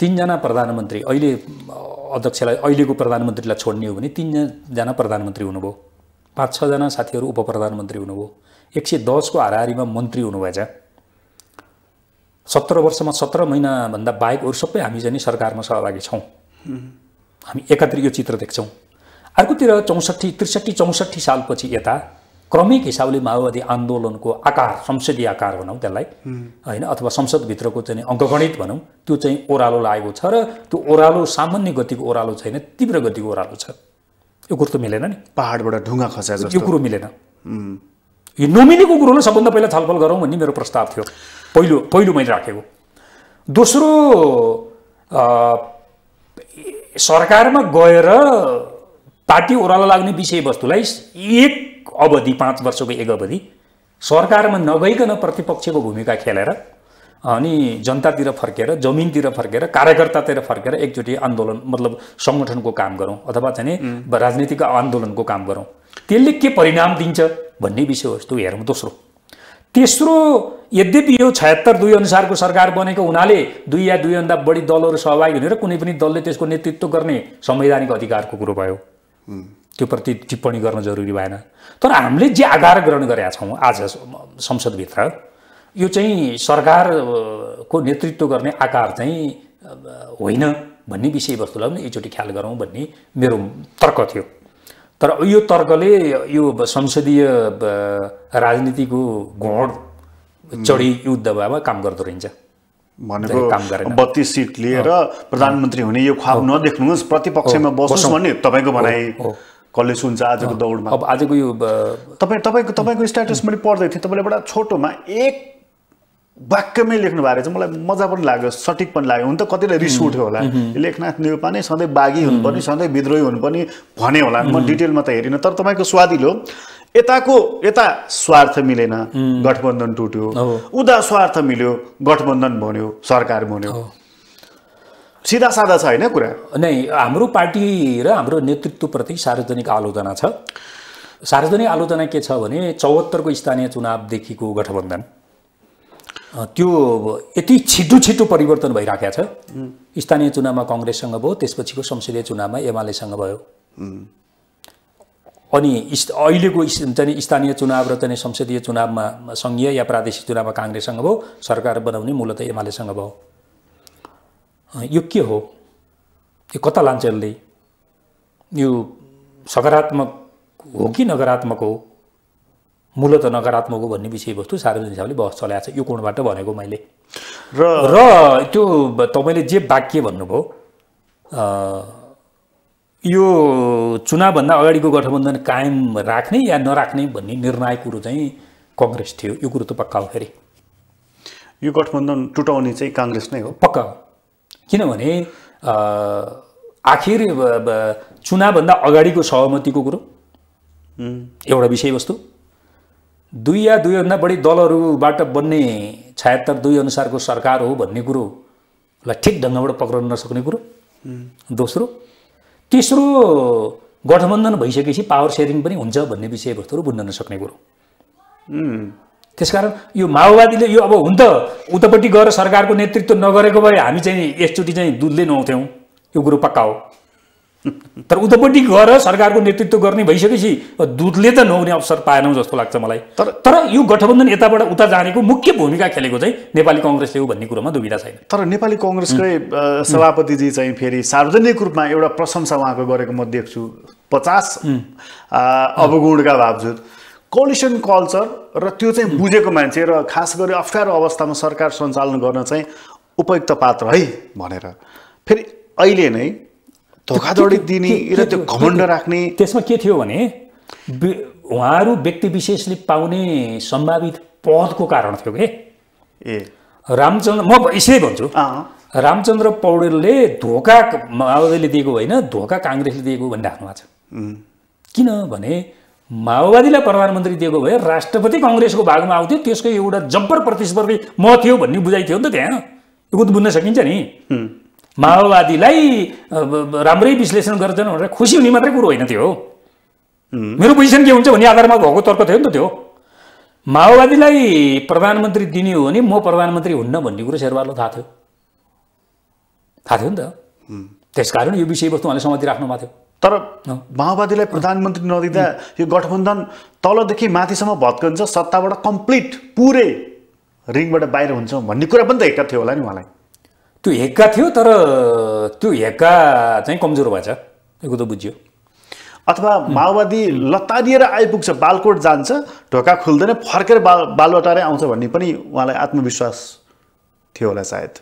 तिनजना प्रधानमन्त्री अहिले अध्यक्षलाई अहिलेको प्रधानमन्त्रीलाई छोड्ने हो भने तिनजना प्रधानमन्त्री हुनुभयो पाँच छजना साथीहरू उप प्रधानमन्त्री हुनुभयो एक सय दसको हाराहारीमा मन्त्री हुनुभएछ सत्र वर्षमा सत्र महिनाभन्दा बाहेक अरू सबै हामी चाहिँ सरकारमा सहभागी छौँ हामी एकत्र यो चित्र देख्छौँ अर्कोतिर चौसठी त्रिसठी चौसठी सालपछि यता क्रमिक हिसाबले माओवादी आन्दोलनको आकार संसदीय आकार भनौँ त्यसलाई होइन अथवा संसदभित्रको चाहिँ अङ्कगणित भनौँ त्यो चाहिँ ओह्रालो लागेको छ र त्यो ओह्रालो सामान्य गतिको ओह्रालो छैन तीव्र गतिको ओह्रालो छ यो कुरो त मिलेन नि पाहाडबाट ढुङ्गा खसा यो कुरो मिलेन यो नोमिनीको कुरोलाई सबभन्दा पहिला छलफल गरौँ भन्ने मेरो प्रस्ताव थियो पहिलो पहिलो मैले राखेको दोस्रो सरकारमा गएर पार्टी ओह्रालो लाग्ने विषयवस्तुलाई एक अवधि पाँच वर्षको एक अवधि सरकारमा नगइकन प्रतिपक्षको भूमिका खेलेर अनि जनतातिर फर्केर जमिनतिर फर्केर कार्यकर्तातिर फर्केर एकचोटि आन्दोलन मतलब सङ्गठनको काम गरौँ अथवा चाहिँ राजनीतिक आन्दोलनको काम गरौँ त्यसले के परिणाम दिन्छ भन्ने विषयवस्तु हेरौँ दोस्रो तेस्रो यद्यपि यो छयत्तर दुई अनुसारको सरकार बनेको हुनाले दुई या दुईभन्दा बढी दलहरू सहभागी हुने र कुनै पनि दलले त्यसको नेतृत्व गर्ने संवैधानिक अधिकारको कुरो भयो त्योप्रति टिप्पणी गर्न जरुरी भएन तर हामीले जे आधार ग्रहण गरेका छौँ आज संसदभित्र यो चाहिँ सरकारको नेतृत्व गर्ने आकार चाहिँ होइन भन्ने विषयवस्तुलाई पनि एकचोटि ख्याल गरौँ भन्ने मेरो तर्क थियो तर यो तर्कले यो संसदीय राजनीतिको घोड चढी भएमा काम गर्दो रहन्छ भनेको बत्तिस सिट लिएर प्रधानमन्त्री हुने यो ख्वाब नदेख्नुहोस् प्रतिपक्षमा बस्नुहोस् भन्ने तपाईँको भनाइ कसले सुन्छ आजको दौडमा अब आजको यो तपाईँ तपाईँको तपाईँको स्ट्याटस मैले पढ्दै थिएँ तपाईँले एउटा छोटोमा एक वाक्यमै लेख्नु भएको रहेछ मलाई मजा पनि लाग्यो सठिक पनि लाग्यो हुन त कतिलाई रिस उठ्यो होला लेखनाथ नै सधैँ बाघी पनि सधैँ विद्रोही हुनु पनि भने होला म डिटेलमा त हेरिनँ तर तपाईँको स्वादिलो यताको यता स्वार्थ मिलेन गठबन्धन टुट्यो उदा स्वार्थ मिल्यो गठबन्धन भन्यो सरकार भन्यो सिधा सादा छ होइन कुरा नै हाम्रो पार्टी र हाम्रो नेतृत्वप्रति सार्वजनिक आलोचना छ सार्वजनिक आलोचना के छ भने चौहत्तरको स्थानीय चुनावदेखिको गठबन्धन त्यो यति छिटो छिटो परिवर्तन भइराखेको छ स्थानीय चुनावमा कङ्ग्रेससँग भयो त्यसपछिको संसदीय चुनावमा एमालेसँग भयो अनि अहिलेको चाहिँ स्थानीय चुनाव र चाहिँ संसदीय चुनावमा सङ्घीय या प्रादेशिक चुनावमा काङ्ग्रेससँग भयो सरकार बनाउने मूलत एमालेसँग भयो यो के हो यो कता लान्छ यसले यो सकारात्मक हो कि नकारात्मक हो मूलत नकारात्मक हो भन्ने विषयवस्तु सार्वजनिक हिसाबले बहस चलाएको छ यो कोणबाट भनेको मैले र र त्यो तपाईँले जे वाक्य भन्नुभयो यो चुनावभन्दा अगाडिको गठबन्धन कायम राख्ने या नराख्ने भन्ने निर्णायक कुरो चाहिँ कङ्ग्रेस थियो यो कुरो त पक्का हो फेरि यो गठबन्धन टुटाउने चाहिँ काङ्ग्रेस नै हो पक्का हो किनभने आखिर चुनावभन्दा अगाडिको सहमतिको कुरो एउटा विषयवस्तु दुई या दुईभन्दा बढी दलहरूबाट बन्ने छयत्तर दुई अनुसारको सरकार हो भन्ने कुरोलाई ठिक ढङ्गबाट पक्राउन नसक्ने कुरो दोस्रो तेस्रो गठबन्धन भइसकेपछि पावर सेयरिङ पनि हुन्छ भन्ने विषयवस्तुहरू बुझ्न नसक्ने कुरो त्यसकारण यो माओवादीले यो अब हुन त उतापट्टि गएर सरकारको नेतृत्व नगरेको भए हामी चाहिँ यसचोटि चाहिँ दुधले नुहाउँथ्यौँ यो कुरो पक्का हो तर उतापट्टि गएर सरकारको नेतृत्व गर्ने भइसकेपछि दुधले त नहुने अवसर पाएनौँ जस्तो लाग्छ मलाई तर तर यो गठबन्धन यताबाट उता जानेको मुख्य भूमिका खेलेको चाहिँ नेपाली कङ्ग्रेसले हो भन्ने कुरोमा दुविधा छैन तर नेपाली कङ्ग्रेसकै सभापतिजी चाहिँ फेरि सार्वजनिक रूपमा एउटा प्रशंसा उहाँको गरेको म देख्छु पचास अवगुणका बावजुद कोलिसन कल्चर र त्यो चाहिँ बुझेको मान्छे र खास गरी अप्ठ्यारो अवस्थामा सरकार सञ्चालन गर्न चाहिँ उपयुक्त पात्र है भनेर फेरि अहिले नै धोकाधडी दिने र त्यो घमण्ड राख्ने त्यसमा के थियो भने उहाँहरू व्यक्ति विशेषले पाउने सम्भावित पदको कारण थियो कि ए रामचन्द्र म यसै भन्छु रामचन्द्र पौडेलले धोका माओवादीले दिएको होइन धोका काङ्ग्रेसले दिएको भन्ने राख्नु भएको छ किनभने माओवादीलाई प्रधानमन्त्री दिएको भए राष्ट्रपति कङ्ग्रेसको भागमा आउँथ्यो त्यसको एउटा जब्बर प्रतिस्पर्धी म थियो भन्ने बुझाइ थियो नि त त्यहाँ यो बुझ्न सकिन्छ नि माओवादीलाई राम्रै विश्लेषण गर्दैन भनेर खुसी हुने मात्रै कुरो होइन त्यो मेरो पोजिसन के हुन्छ भन्ने आधारमा भएको तर्क थियो नि त त्यो माओवादीलाई प्रधानमन्त्री दिने हो भने म प्रधानमन्त्री हुन्न भन्ने कुरो शेरबहादुरलाई थाहा थियो थाहा थियो नि त त्यसकारण यो विषयवस्तु उहाँले समाति राख्नु भएको थियो तर माओवादीलाई प्रधानमन्त्री नदिँदा यो गठबन्धन तलदेखि माथिसम्म भत्कन्छ सत्ताबाट कम्प्लिट पुरै रिङबाट बाहिर हुन्छ भन्ने कुरा पनि त एकता थियो होला नि उहाँलाई त्यो हेक्का थियो तर त्यो हेक्का चाहिँ कमजोर भएछ यो कुरो बुझ्यो अथवा माओवादी लतारिएर आइपुग्छ बालकोट जान्छ ढोका खुल्दैन फर्केर बाल बालवटारै आउँछ भन्ने पनि उहाँलाई आत्मविश्वास थियो होला सायद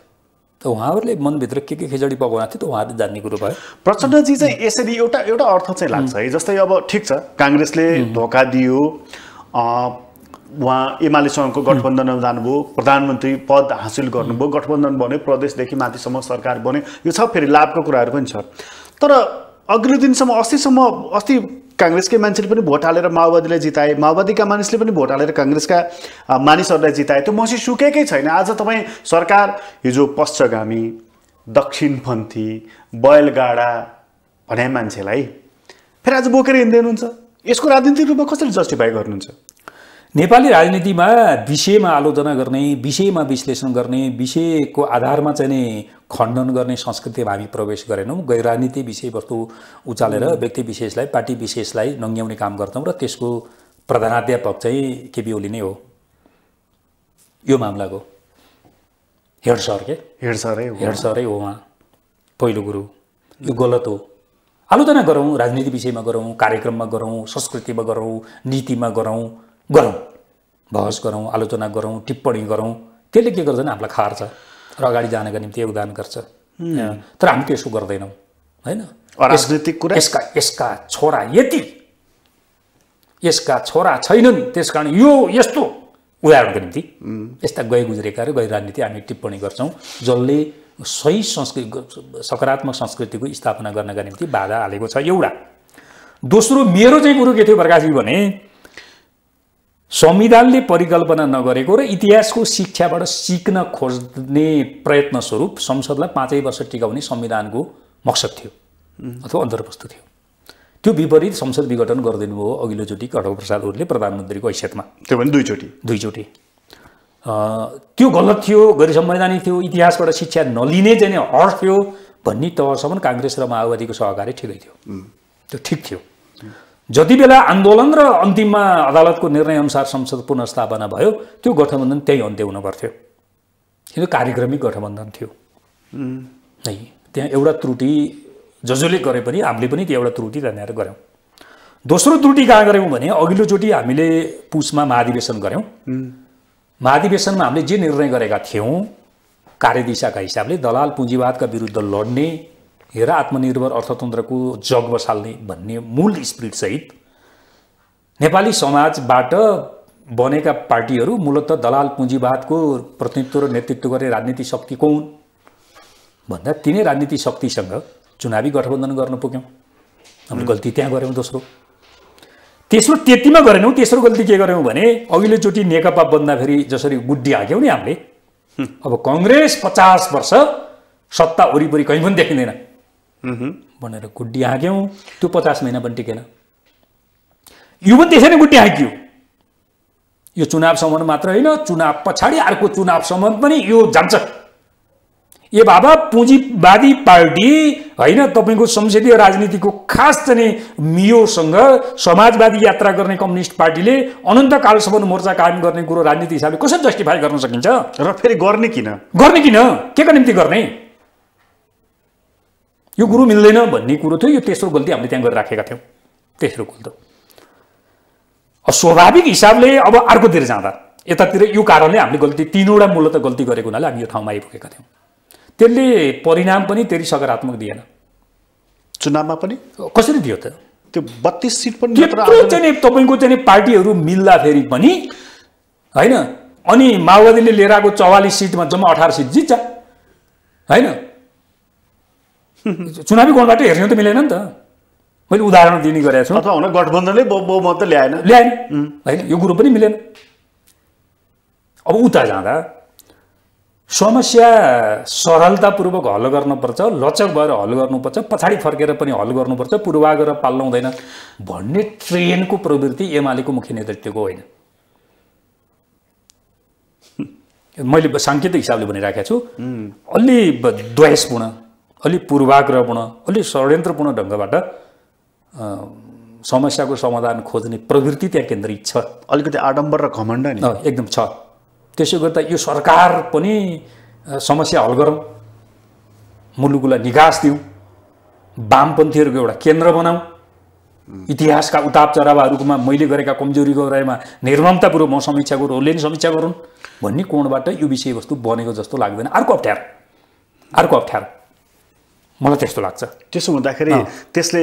त उहाँहरूले मनभित्र के के खिचडी पकाउनु थियो त उहाँहरूले जान्ने कुरो भयो प्रचण्डजी चाहिँ यसरी एउटा एउटा अर्थ चाहिँ लाग्छ है जस्तै अब ठिक छ काङ्ग्रेसले धोका दियो उहाँ एमालेसँगको गठबन्धनमा जानुभयो प्रधानमन्त्री पद हासिल गर्नुभयो गठबन्धन बन्यो प्रदेशदेखि माथिसम्म सरकार बन्यो यो छ फेरि लाभको कुराहरू पनि छ तर अघिल्लो दिनसम्म अस्तिसम्म अस्ति काङ्ग्रेसकै मान्छेले पनि भोट हालेर माओवादीलाई जिताए माओवादीका मानिसले पनि भोट हालेर काङ्ग्रेसका मानिसहरूलाई जिताए त्यो मसी सुकेकै छैन आज तपाईँ सरकार हिजो पश्चगामी दक्षिणपन्थी बैलगाडा भने मान्छेलाई फेरि आज बोकेर हिँड्दै हुनुहुन्छ यसको राजनीतिक रूपमा कसरी जस्टिफाई गर्नुहुन्छ नेपाली राजनीतिमा विषयमा आलोचना गर्ने विषयमा विश्लेषण गर्ने विषयको आधारमा चाहिँ खण्डन गर्ने संस्कृतिमा हामी प्रवेश गरेनौँ गैर राजनीति विषयवस्तु उचालेर व्यक्ति विशेषलाई पार्टी विशेषलाई नङ्ग्याउने काम गर्छौँ र त्यसको प्रधानाध्यापक चाहिँ केपी ओली नै हो यो मामलाको हेड सर के हेड सरै हेड सरै हो उहाँ पहिलो गुरु यो गलत हो आलोचना गरौँ राजनीति विषयमा गरौँ कार्यक्रममा गरौँ संस्कृतिमा गरौँ नीतिमा गरौँ गरौँ बहस गरौँ आलोचना गरौँ टिप्पणी गरौँ त्यसले के गर्छ भने हामीलाई खार्छ र अगाडि जानको निम्ति योगदान गर्छ तर हामी त्यसो गर्दैनौँ होइन राजनीतिक कुरा यसका यसका छोरा यति यसका छोरा छैनन् त्यस कारण यो यस्तो उदाहरणको निम्ति यस्ता गए गुज्रेका र गैर राजनीति हामी टिप्पणी गर्छौँ जसले सही संस्कृति सकारात्मक संस्कृतिको स्थापना गर्नका निम्ति बाधा हालेको छ एउटा दोस्रो मेरो चाहिँ कुरो के थियो प्रकाशजी भने संविधानले परिकल्पना नगरेको र इतिहासको शिक्षाबाट सिक्न खोज्ने प्रयत्न स्वरूप संसदलाई पाँचै वर्ष टिकाउने संविधानको मकसद थियो अथवा अन्तर्वस्तु थियो त्यो विपरीत संसद विघटन गरिदिनु भयो अघिल्लोचोटि प्रसाद प्रसादहरूले प्रधानमन्त्रीको हैसियतमा त्यो पनि दुईचोटि दुईचोटि त्यो गलत थियो गैर संवैधानिक थियो इतिहासबाट शिक्षा नलिने चाहिँ हर्ष थियो भन्ने तहसम्म काङ्ग्रेस र माओवादीको सहकारी ठिकै थियो त्यो ठिक थियो जति बेला आन्दोलन र अन्तिममा अदालतको निर्णयअनुसार संसद पुनर्स्थापना भयो त्यो गठबन्धन त्यही अन्त्य हुनु पर्थ्यो यो कार्यक्रमिक गठबन्धन थियो है त्यहाँ एउटा त्रुटि जसले गरे पनि हामीले पनि त्यो एउटा त्रुटि त्यहाँनिर गऱ्यौँ दोस्रो त्रुटि कहाँ गऱ्यौँ भने अघिल्लोचोटि हामीले पुसमा महाधिवेशन गऱ्यौँ महाधिवेशनमा हामीले जे निर्णय गरेका थियौँ कार्यदिशाका हिसाबले दलाल पुँजीवादका विरुद्ध लड्ने हेर आत्मनिर्भर अर्थतन्त्रको जग बसाल्ने भन्ने मूल स्पिरिटसहित नेपाली समाजबाट बनेका पार्टीहरू मूलत दलाल पुँजीवादको प्रतिनिधित्व र नेतृत्व गर्ने राजनीति शक्ति को हुन् भन्दा तिनै राजनीति शक्तिसँग चुनावी गठबन्धन गर्न पुग्यौँ हामीले गल्ती त्यहाँ गऱ्यौँ दोस्रो तेस्रो त्यतिमा गरेनौँ तेस्रो गल्ती के गर्यौँ भने अघिल्लोचोटि नेकपा बन्दाखेरि जसरी गुड्डी हाँक्यौँ नि हामीले अब कङ्ग्रेस पचास वर्ष सत्ता वरिपरि कहीँ पनि देखिँदैन Mm-hmm. भनेर गुड्डी हाँक्यौँ त्यो पचास महिना पनि टिकेन यो पनि त्यसरी नै गुड्डी हाँकियो यो चुनावसम्म मात्र होइन चुनाव पछाडि अर्को चुनावसम्म पनि यो जान्छ ए बाबा पुँजीवादी पार्टी होइन तपाईँको संसदीय राजनीतिको खास चाहिँ मियोसँग समाजवादी यात्रा गर्ने कम्युनिस्ट पार्टीले अनन्त कालसम्म मोर्चा कायम गर्ने कुरो राजनीति हिसाबले कसरी जस्टिफाई गर्न सकिन्छ र फेरि गर्ने किन गर्ने किन के को निम्ति गर्ने यो गुरु मिल्दैन भन्ने कुरो थियो यो तेस्रो गल्ती हामीले त्यहाँ गरेर राखेका थियौँ तेस्रो गल्ती स्वाभाविक हिसाबले अब अर्कोतिर जाँदा यतातिर यो कारणले हामीले गल्ती तिनवटा मूलत गल्ती गरेको हुनाले हामी यो ठाउँमा आइपुगेका थियौँ त्यसले परिणाम पनि त्यति सकारात्मक दिएन चुनावमा पनि कसरी दियो त त्यो बत्तिस सिट पनि चाहिँ तपाईँको चाहिँ पार्टीहरू मिल्दाखेरि पनि होइन अनि माओवादीले लिएर आएको चौवालिस सिटमा जम्मा अठार सिट जित्छ होइन (laughs) चुनावी गुणबाट हेर्ने त मिलेन नि त मैले उदाहरण दिने गरेको छु अथवा गठबन्धनले बहुमत ल्याएन ल्याएन होइन यो कुरो पनि मिलेन अब उता जाँदा समस्या सरलतापूर्वक हल गर्नुपर्छ लचक भएर हल गर्नुपर्छ पछाडि फर्केर पनि हल गर्नुपर्छ पूर्वाग्रह पाल्नु हुँदैन भन्ने ट्रेनको प्रवृत्ति एमालेको मुख्य नेतृत्वको होइन (laughs) मैले साङ्केतिक हिसाबले भनिराखेको छु अलि द्वेषपूर्ण अलि पूर्वाग्रहपूर्ण अलि षड्यन्त्रपूर्ण ढङ्गबाट समस्याको समाधान खोज्ने प्रवृत्ति त्यहाँ केन्द्रित छ अलिकति आडम्बर र घमण्ड नि एकदम छ त्यसो गर्दा यो सरकार पनि समस्या हल गरौँ मुलुकलाई निकास दिउँ वामपन्थीहरूको एउटा केन्द्र बनाऊ इतिहासका उताप चढावाहरूमा मैले गरेका कमजोरीको रायमा निर्ममतापूर्वक म समीक्षा गरौँ उसले नि समीक्षा गरौँ भन्ने कोणबाट यो विषयवस्तु बनेको जस्तो लाग्दैन अर्को अप्ठ्यारो अर्को अप्ठ्यारो मलाई त्यस्तो लाग्छ त्यसो हुँदाखेरि त्यसले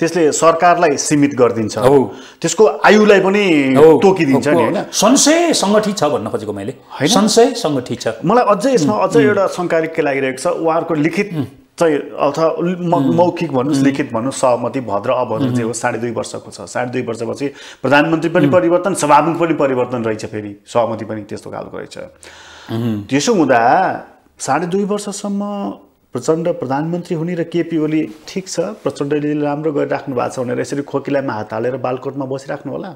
त्यसले सरकारलाई सीमित गरिदिन्छ हो त्यसको आयुलाई पनि तोकिदिन्छ नि होइन संशय सङ्गठित छ भन्न खोजेको मैले संशय सङ्गठित छ मलाई अझै यसमा अझै एउटा शङ्कारिक के लागिरहेको छ उहाँहरूको लिखित चाहिँ अथवा मौखिक भन्नुहोस् लिखित भन्नुहोस् सहमति भद्र अभद्र चाहिँ हो साढे दुई वर्षको छ साढे दुई वर्षपछि प्रधानमन्त्री पनि परिवर्तन सभामुख पनि परिवर्तन रहेछ फेरि सहमति पनि त्यस्तो खालको रहेछ त्यसो हुँदा साढे दुई वर्षसम्म प्रचण्ड प्रधानमन्त्री हुने र केपी ओली ठिक छ प्रचण्डले राम्रो गरिराख्नु भएको छ भनेर यसरी खोकिलामा हात हालेर बालकोटमा बसिराख्नु होला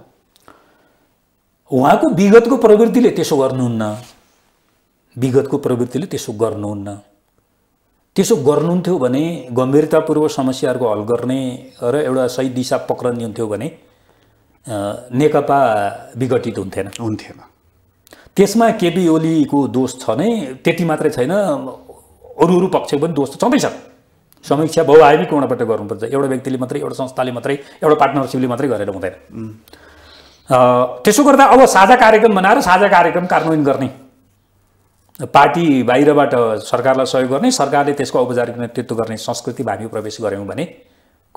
उहाँको विगतको प्रवृत्तिले त्यसो गर्नुहुन्न विगतको प्रवृत्तिले त्यसो गर्नुहुन्न त्यसो गर्नुहुन्थ्यो भने गम्भीरतापूर्वक समस्याहरूको हल गर्ने र एउटा सही दिशा हुन्थ्यो भने नेकपा विघटित हुन्थेन हुन्थेन त्यसमा केपी ओलीको दोष छ नै त्यति मात्रै छैन अरू अरू पक्षको पनि दोष त छँदैछ समीक्षा बहुआयामी कोणबाट गर्नुपर्छ एउटा व्यक्तिले मात्रै एउटा संस्थाले मात्रै एउटा पार्टनरसिपले मात्रै गरेर हुँदैन त्यसो गर्दा अब साझा कार्यक्रम बनाएर साझा कार्यक्रम कार्यान्वयन गर्ने पार्टी बाहिरबाट सरकारलाई सहयोग गर्ने सरकारले त्यसको औपचारिक नेतृत्व गर्ने संस्कृति हामी प्रवेश गऱ्यौँ भने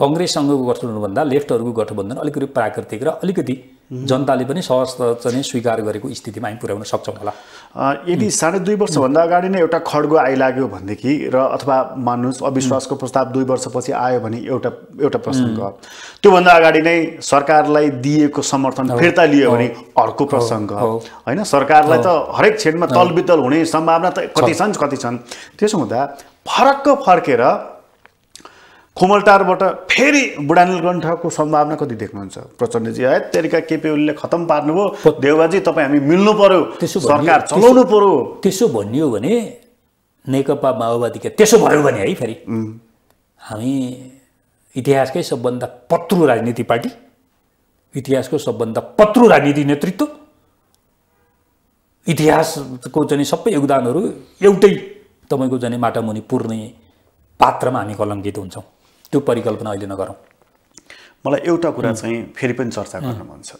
कङ्ग्रेससँगको गठबन्धनभन्दा लेफ्टहरूको गठबन्धन अलिकति प्राकृतिक र अलिकति जनताले पनि सहज चाहिँ स्वीकार गरेको स्थितिमा हामी पुर्याउन सक्छौँ होला यदि साढे दुई वर्षभन्दा अगाडि नै एउटा खड्गो आइलाग्यो भनेदेखि र अथवा मान्नुहोस् अविश्वासको प्रस्ताव दुई वर्षपछि आयो भने एउटा एउटा प्रसङ्ग त्योभन्दा अगाडि नै सरकारलाई दिएको समर्थन फिर्ता लियो भने अर्को प्रसङ्ग होइन सरकारलाई त हरेक क्षणमा तलबितल हुने सम्भावना त कति छन् कति छन् त्यसो हुँदा फरक्क फर्केर कोमलटारबाट फेरि बुढानीलगण्ठको गण्ठको सम्भावना कति देख्नुहुन्छ प्रचण्डजी है तेरिका केपी ओलीले खतम पार्नुभयो देवबाजी तपाईँ हामी मिल्नु पर्यो त्यसो सरकार चलाउनु पर्यो त्यसो भनियो भने नेकपा माओवादीका त्यसो भयो भने है फेरि हामी इतिहासकै सबभन्दा पत्रु राजनीति पार्टी इतिहासको सबभन्दा पत्रु राजनीति नेतृत्व इतिहासको चाहिँ सबै योगदानहरू एउटै तपाईँको चाहिँ माटामुनि पुर्ने पात्रमा हामी कलङ्कित हुन्छौँ त्यो परिकल्पना अहिले नगरौँ मलाई एउटा कुरा चाहिँ फेरि पनि चर्चा गर्न मन छ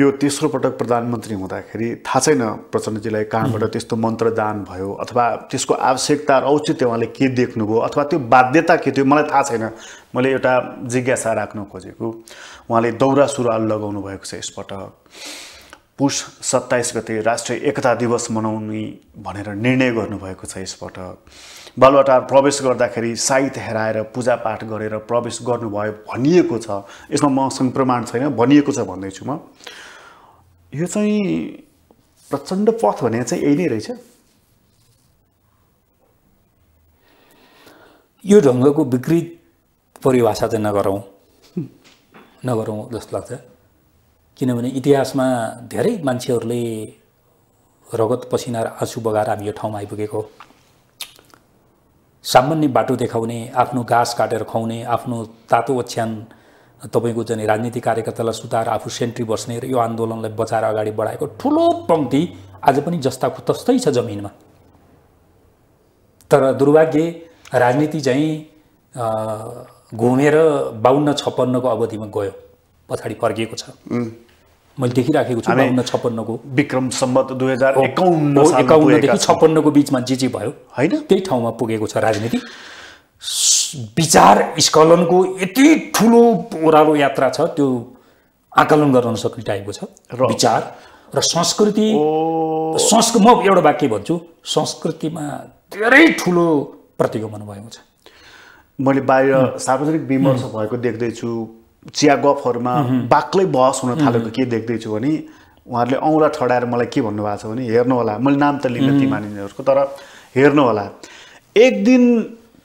यो तेस्रो पटक प्रधानमन्त्री हुँदाखेरि थाहा छैन प्रचण्डजीलाई कहाँबाट त्यस्तो मन्त्रदान भयो अथवा त्यसको आवश्यकता र औचित्य उहाँले के देख्नुभयो अथवा त्यो बाध्यता के थियो मलाई थाहा छैन मैले एउटा जिज्ञासा राख्न खोजेको उहाँले दौरा सुरुवाल लगाउनु भएको छ यसपटक पुष सत्ताइस गते राष्ट्रिय एकता दिवस मनाउने भनेर निर्णय गर्नुभएको छ यसपटक बालुवाटार प्रवेश गर्दाखेरि साइत हेराएर पूजापाठ गरेर प्रवेश गर्नुभयो भनिएको छ यसमा म प्रमाण छैन भनिएको छ भन्दैछु म यो चाहिँ प्रचण्ड पथ भने चाहिँ यही नै रहेछ यो ढङ्गको विकृत परिभाषा चाहिँ नगरौँ नगरौँ जस्तो लाग्छ किनभने इतिहासमा धेरै मान्छेहरूले रगत पसिना र आँसु बगाएर हामी यो ठाउँमा आइपुगेको सामान्य बाटो देखाउने आफ्नो घाँस काटेर खुवाउने आफ्नो तातो ओछ्यान तपाईँको जाने राजनीति कार्यकर्तालाई सुताएर आफू सेन्ट्री बस्ने र यो आन्दोलनलाई बचाएर अगाडि बढाएको ठुलो पङ्क्ति आज पनि जस्ताको तस्तै छ जमिनमा तर दुर्भाग्य राजनीति चाहिँ घुमेर बाहुन्न छप्पन्नको अवधिमा गयो पछाडि फर्किएको छ मैले देखिराखेको छु बाहन्न छप्पन्नको विक्रम सम्बत दुई हजार एकाउन्न एकाउन्नदेखि छप्पन्नको बिचमा जे जे भयो होइन त्यही ठाउँमा पुगेको छ राजनीति विचार स्खलनको यति ठुलो ओह्रालो यात्रा छ त्यो आकलन गर्न नसक्ने टाइपको छ र विचार र संस्कृति संस्क म एउटा वाक्य भन्छु संस्कृतिमा धेरै ठुलो प्रतिगमन भएको छ मैले बाहिर सार्वजनिक विमर्श भएको देख्दैछु चिया गफहरूमा बाक्लै बहस हुन थालेको के देख्दैछु भने उहाँहरूले औँला ठडाएर मलाई के भन्नुभएको छ भने हेर्नु होला मैले नाम त लिन ती मानिसहरूको तर हेर्नु होला एक दिन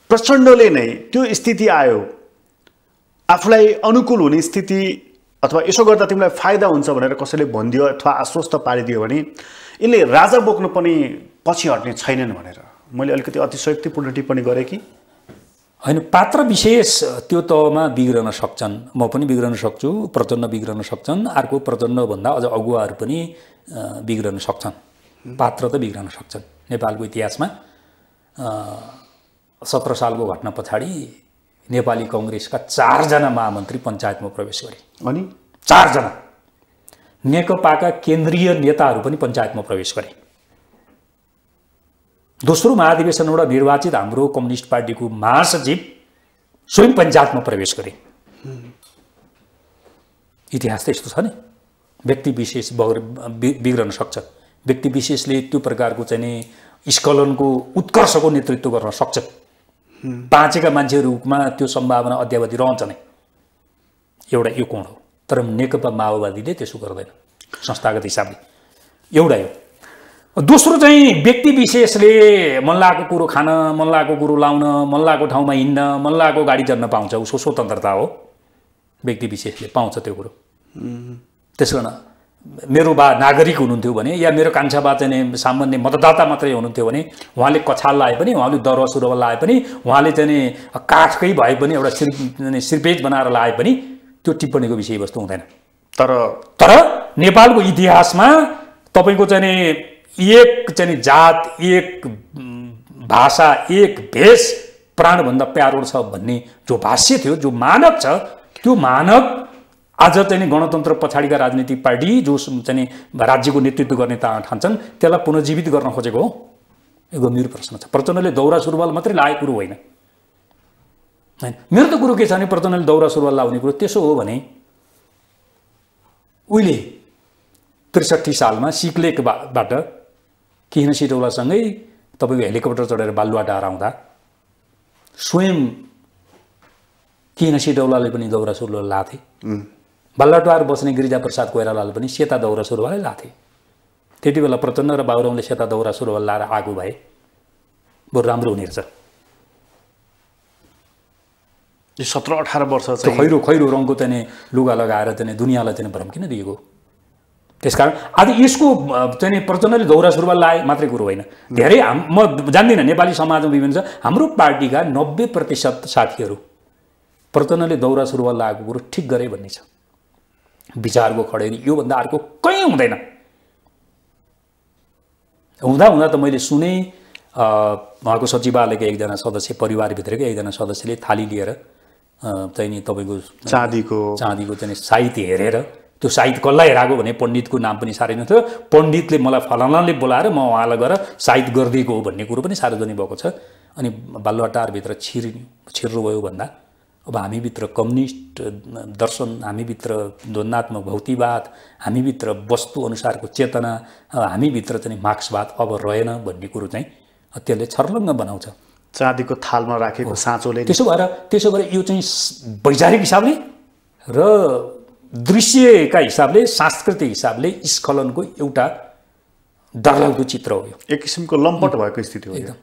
प्रचण्डले नै त्यो स्थिति आयो आफूलाई अनुकूल हुने स्थिति अथवा यसो गर्दा तिमीलाई फाइदा हुन्छ भनेर कसैले भनिदियो अथवा आश्वस्त पारिदियो भने यसले राजा बोक्नु पनि पछि हट्ने छैनन् भनेर मैले अलिकति अतिशयक्तिपूर्ण टिप्पणी गरेँ कि होइन पात्र विशेष त्यो तहमा बिग्रन सक्छन् म पनि बिग्रन सक्छु प्रचण्ड बिग्रन सक्छन् अर्को प्रचण्डभन्दा अझ अगुवाहरू पनि बिग्रन सक्छन् पात्र त बिग्रन सक्छन् नेपालको इतिहासमा सत्र सालको घटना पछाडि नेपाली कङ्ग्रेसका चारजना महामन्त्री पञ्चायतमा प्रवेश गरे अनि चारजना नेकपाका केन्द्रीय नेताहरू पनि पञ्चायतमा प्रवेश गरे दोस्रो महाधिवेशनबाट निर्वाचित हाम्रो कम्युनिस्ट पार्टीको महासचिव स्वयं पञ्चायतमा प्रवेश गरे इतिहास त यस्तो छ नि व्यक्ति विशेष बग्र बिग्रन सक्छ व्यक्ति विशेषले त्यो प्रकारको चाहिँ स्खलनको उत्कर्षको नेतृत्व गर्न सक्छ बाँचेका मान्छेहरूमा त्यो सम्भावना अध्यावधि रहन्छ नै एउटा यो कोण हो तर नेकपा माओवादीले त्यसो गर्दैन संस्थागत हिसाबले एउटा यो दोस्रो चाहिँ व्यक्ति विशेषले मन लागेको कुरो खान मन लागेको कुरो लाउन मन लागेको ठाउँमा हिँड्न मन लागेको गाडी जन्न पाउँछ उसको स्वतन्त्रता हो व्यक्ति विशेषले पाउँछ त्यो कुरो त्यसो गर्न मेरो बा नागरिक हुनुहुन्थ्यो भने या मेरो कान्छा बा चाहिँ सामान्य मतदाता मात्रै हुनुहुन्थ्यो भने उहाँले कछाल लाए पनि उहाँले दरवा सुरुवा लाए पनि उहाँले चाहिँ काठकै भए पनि एउटा सिर सिर्पेज बनाएर लाए पनि त्यो टिप्पणीको विषयवस्तु हुँदैन तर तर नेपालको इतिहासमा तपाईँको चाहिँ एक चाहिँ जात एक भाषा एक भेष प्राणभन्दा प्यारो छ भन्ने जो भाष्य थियो जो मानव छ त्यो मानव आज चाहिँ गणतन्त्र पछाडिका राजनीतिक पार्टी जो चाहिँ राज्यको नेतृत्व गर्ने ठान्छन् त्यसलाई पुनर्जीवित गर्न खोजेको हो यो गम्भीर प्रश्न छ प्रचण्डले दौरा सुरुवाल मात्रै लाएको कुरो होइन होइन मेरो त कुरो के छ भने प्रचण्डले दौरा सुरुवाल लाउने कुरो त्यसो हो भने उहिले त्रिसठी सालमा सिक्लेकबाट किन सिटौलासँगै तपाईँको हेलिकप्टर चढेर बालुवा डाँडा आउँदा स्वयं किन सिटौलाले पनि दौरा सुरु लाथे बालुवाटार बस्ने गिरिजाप्रसाद कोइरालाले पनि सेता दौरा सुरुवालै लाथे त्यति बेला प्रचण्ड र बाबुरामले सेता दौरा सुरुवाल लाएर आगो भए बरु राम्रो हुने रहेछ सत्र अठार वर्ष खैरो खैरो रङको त्यहाँदेखि लुगा लगाएर त्यहाँदेखि दुनियाँलाई त्यहाँदेखि भ्रम किन दिएको त्यसकारण आज यसको चाहिँ प्रचण्डले दौरा सुरुवाल लाए मात्रै कुरो होइन धेरै हाम म जान्दिनँ नेपाली समाजमा विभिन्न छ हाम्रो पार्टीका नब्बे प्रतिशत साथीहरू प्रचण्डले दौरा सुरुवाल लगाएको कुरो ठिक गरे भन्ने छ विचारको खडेरी योभन्दा अर्को कहीँ हुँदैन हुँदा हुँदा त मैले सुने उहाँको सचिवालयको एकजना सदस्य परिवारभित्रकै एकजना सदस्यले थाली लिएर चाहिँ नि तपाईँको चाँदीको चाँदीको चाहिँ साहित्य हेरेर त्यो साहित्य कसलाई हेराएको भने पण्डितको नाम पनि साह्रै नै थियो पण्डितले मलाई फलानाले बोलाएर म उहाँलाई गएर साहित्य गरिदिएको हो भन्ने कुरो पनि सार्वजनिक भएको छ अनि बालुवाटारभित्र छिर्ने भयो भन्दा अब हामीभित्र कम्युनिस्ट दर्शन हामीभित्र द्वन्दात्मक भौतिवाद हामीभित्र वस्तुअनुसारको चेतना अब हामीभित्र चाहिँ मार्क्सवाद अब रहेन भन्ने कुरो चाहिँ त्यसले छर्लङ्ग बनाउँछ चाँदीको थालमा राखेको साँचोले त्यसो भएर त्यसो भएर यो चाहिँ वैचारिक हिसाबले र दृश्यका हिसाबले सांस्कृतिक हिसाबले स्खलनको एउटा डरलाग्दो चित्र हो यो एक किसिमको लम्पट भएको स्थिति हो एकदम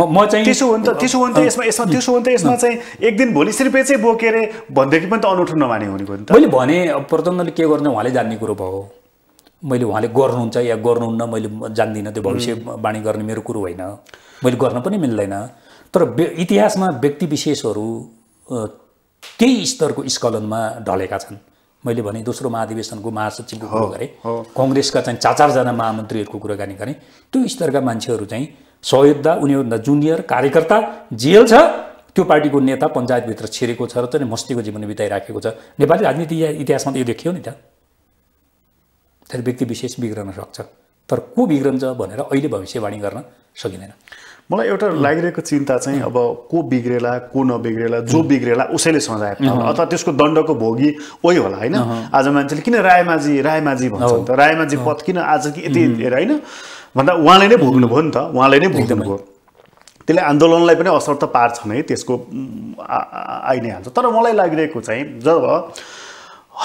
म म चाहिँ त्यसो नि त त्यसो नि त यसमा यसमा त्यसो नि त यसमा चाहिँ एक दिन भोलि सिर्पे चाहिँ बोकेर भनेदेखि पनि त अनौठो नमाने हुने नि त मैले भने प्रचण्डले के गर्ने उहाँले जान्ने कुरो भयो मैले उहाँले गर्नुहुन्छ या गर्नुहुन्न मैले जान्दिनँ त्यो भविष्यवाणी गर्ने मेरो कुरो होइन मैले गर्न पनि मिल्दैन तर इतिहासमा व्यक्ति विशेषहरू केही स्तरको स्खलनमा ढलेका छन् मैले भने दोस्रो महाधिवेशनको महासचिवको कुरो गरेँ कङ्ग्रेसका चाहिँ चार चारजना महामन्त्रीहरूको कुराकानी गरेँ त्यो स्तरका मान्छेहरू चाहिँ सहयोद्धा उनीहरूभन्दा जुनियर कार्यकर्ता जेल छ त्यो पार्टीको नेता पञ्चायतभित्र छिरेको छ र चाहिँ मस्तीको जीवन बिताइराखेको छ नेपाली राजनीति इतिहासमा त यो देखियो नि त त्यहाँ व्यक्ति विशेष बिग्रन सक्छ तर को बिग्रन्छ भनेर अहिले भविष्यवाणी गर्न सकिँदैन मलाई एउटा लागिरहेको चिन्ता चाहिँ अब को बिग्रेला को नबिग्रेला जो बिग्रेला उसैले सजाएको अथवा त्यसको दण्डको भोगी ओइ होला होइन आज मान्छेले किन रायमाझी रायमाझी भन्छ त रायमाझी पथ किन आज कि यति धेरै होइन भन्दा उहाँले नै भोग्नुभयो नि त उहाँले नै भोग्नुभयो त्यसले आन्दोलनलाई पनि असर त पार्छ नै त्यसको आइ नै हाल्छ तर मलाई लागिरहेको चाहिँ जब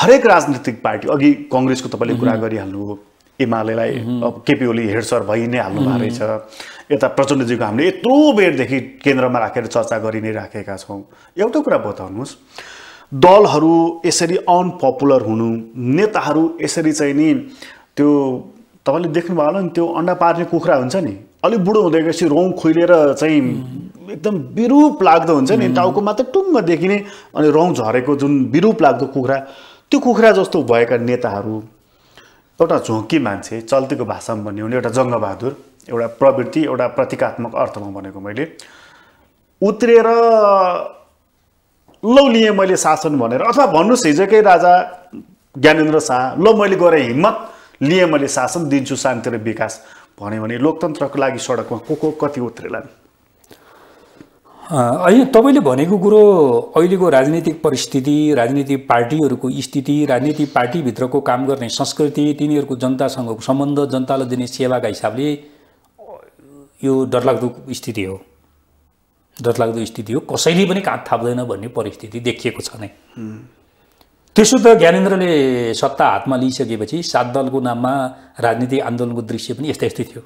हरेक राजनीतिक पार्टी अघि कङ्ग्रेसको तपाईँले कुरा गरिहाल्नुभयो एमालेलाई अब केपी ओली हेड सर भइ नै हाल्नु भएको रहेछ यता प्रचण्डजीको हामीले यत्रो बेरदेखि केन्द्रमा राखेर चर्चा गरि नै राखेका छौँ एउटा कुरा बताउनुहोस् दलहरू यसरी अनपपुलर हुनु नेताहरू यसरी चाहिँ नि त्यो तपाईँले देख्नुभयो होला नि त्यो अन्डा पार्ने कुखुरा हुन्छ नि अलिक बुढो हुँदै गएपछि रौँ खोइलेर चाहिँ एकदम बिरुप लाग्दो हुन्छ नि टाउको मात्र टुङ्ग देखिने अनि रौँ झरेको जुन बिरुप लाग्दो कुखुरा त्यो कुखुरा जस्तो भएका नेताहरू एउटा झोकी मान्छे चल्तीको भाषामा भन्ने हो भने एउटा जङ्गबहादुर एउटा प्रवृत्ति एउटा प्रतीकात्मक अर्थमा भनेको मैले उत्रेर लौ लिएँ मैले शासन भनेर अथवा भन्नुहोस् हिजोकै राजा ज्ञानेन्द्र शाह ल मैले गरेँ हिम्मत लिएँ मैले शासन दिन्छु शान्ति र विकास भन्यो भने लोकतन्त्रको लागि सडकमा को को कति उत्रेलान् होइन तपाईँले भनेको कुरो अहिलेको राजनीतिक परिस्थिति राजनीतिक पार्टीहरूको स्थिति राजनीतिक पार्टीभित्रको काम गर्ने संस्कृति तिनीहरूको जनतासँगको सम्बन्ध जनतालाई दिने सेवाका हिसाबले यो डरलाग्दो स्थिति हो डरलाग्दो स्थिति हो कसैले पनि काँध थाप्दैन भन्ने परिस्थिति देखिएको छ नै त्यसो त ज्ञानेन्द्रले सत्ता हातमा लिइसकेपछि सात दलको नाममा राजनीतिक आन्दोलनको दृश्य पनि यस्तै यस्तै थियो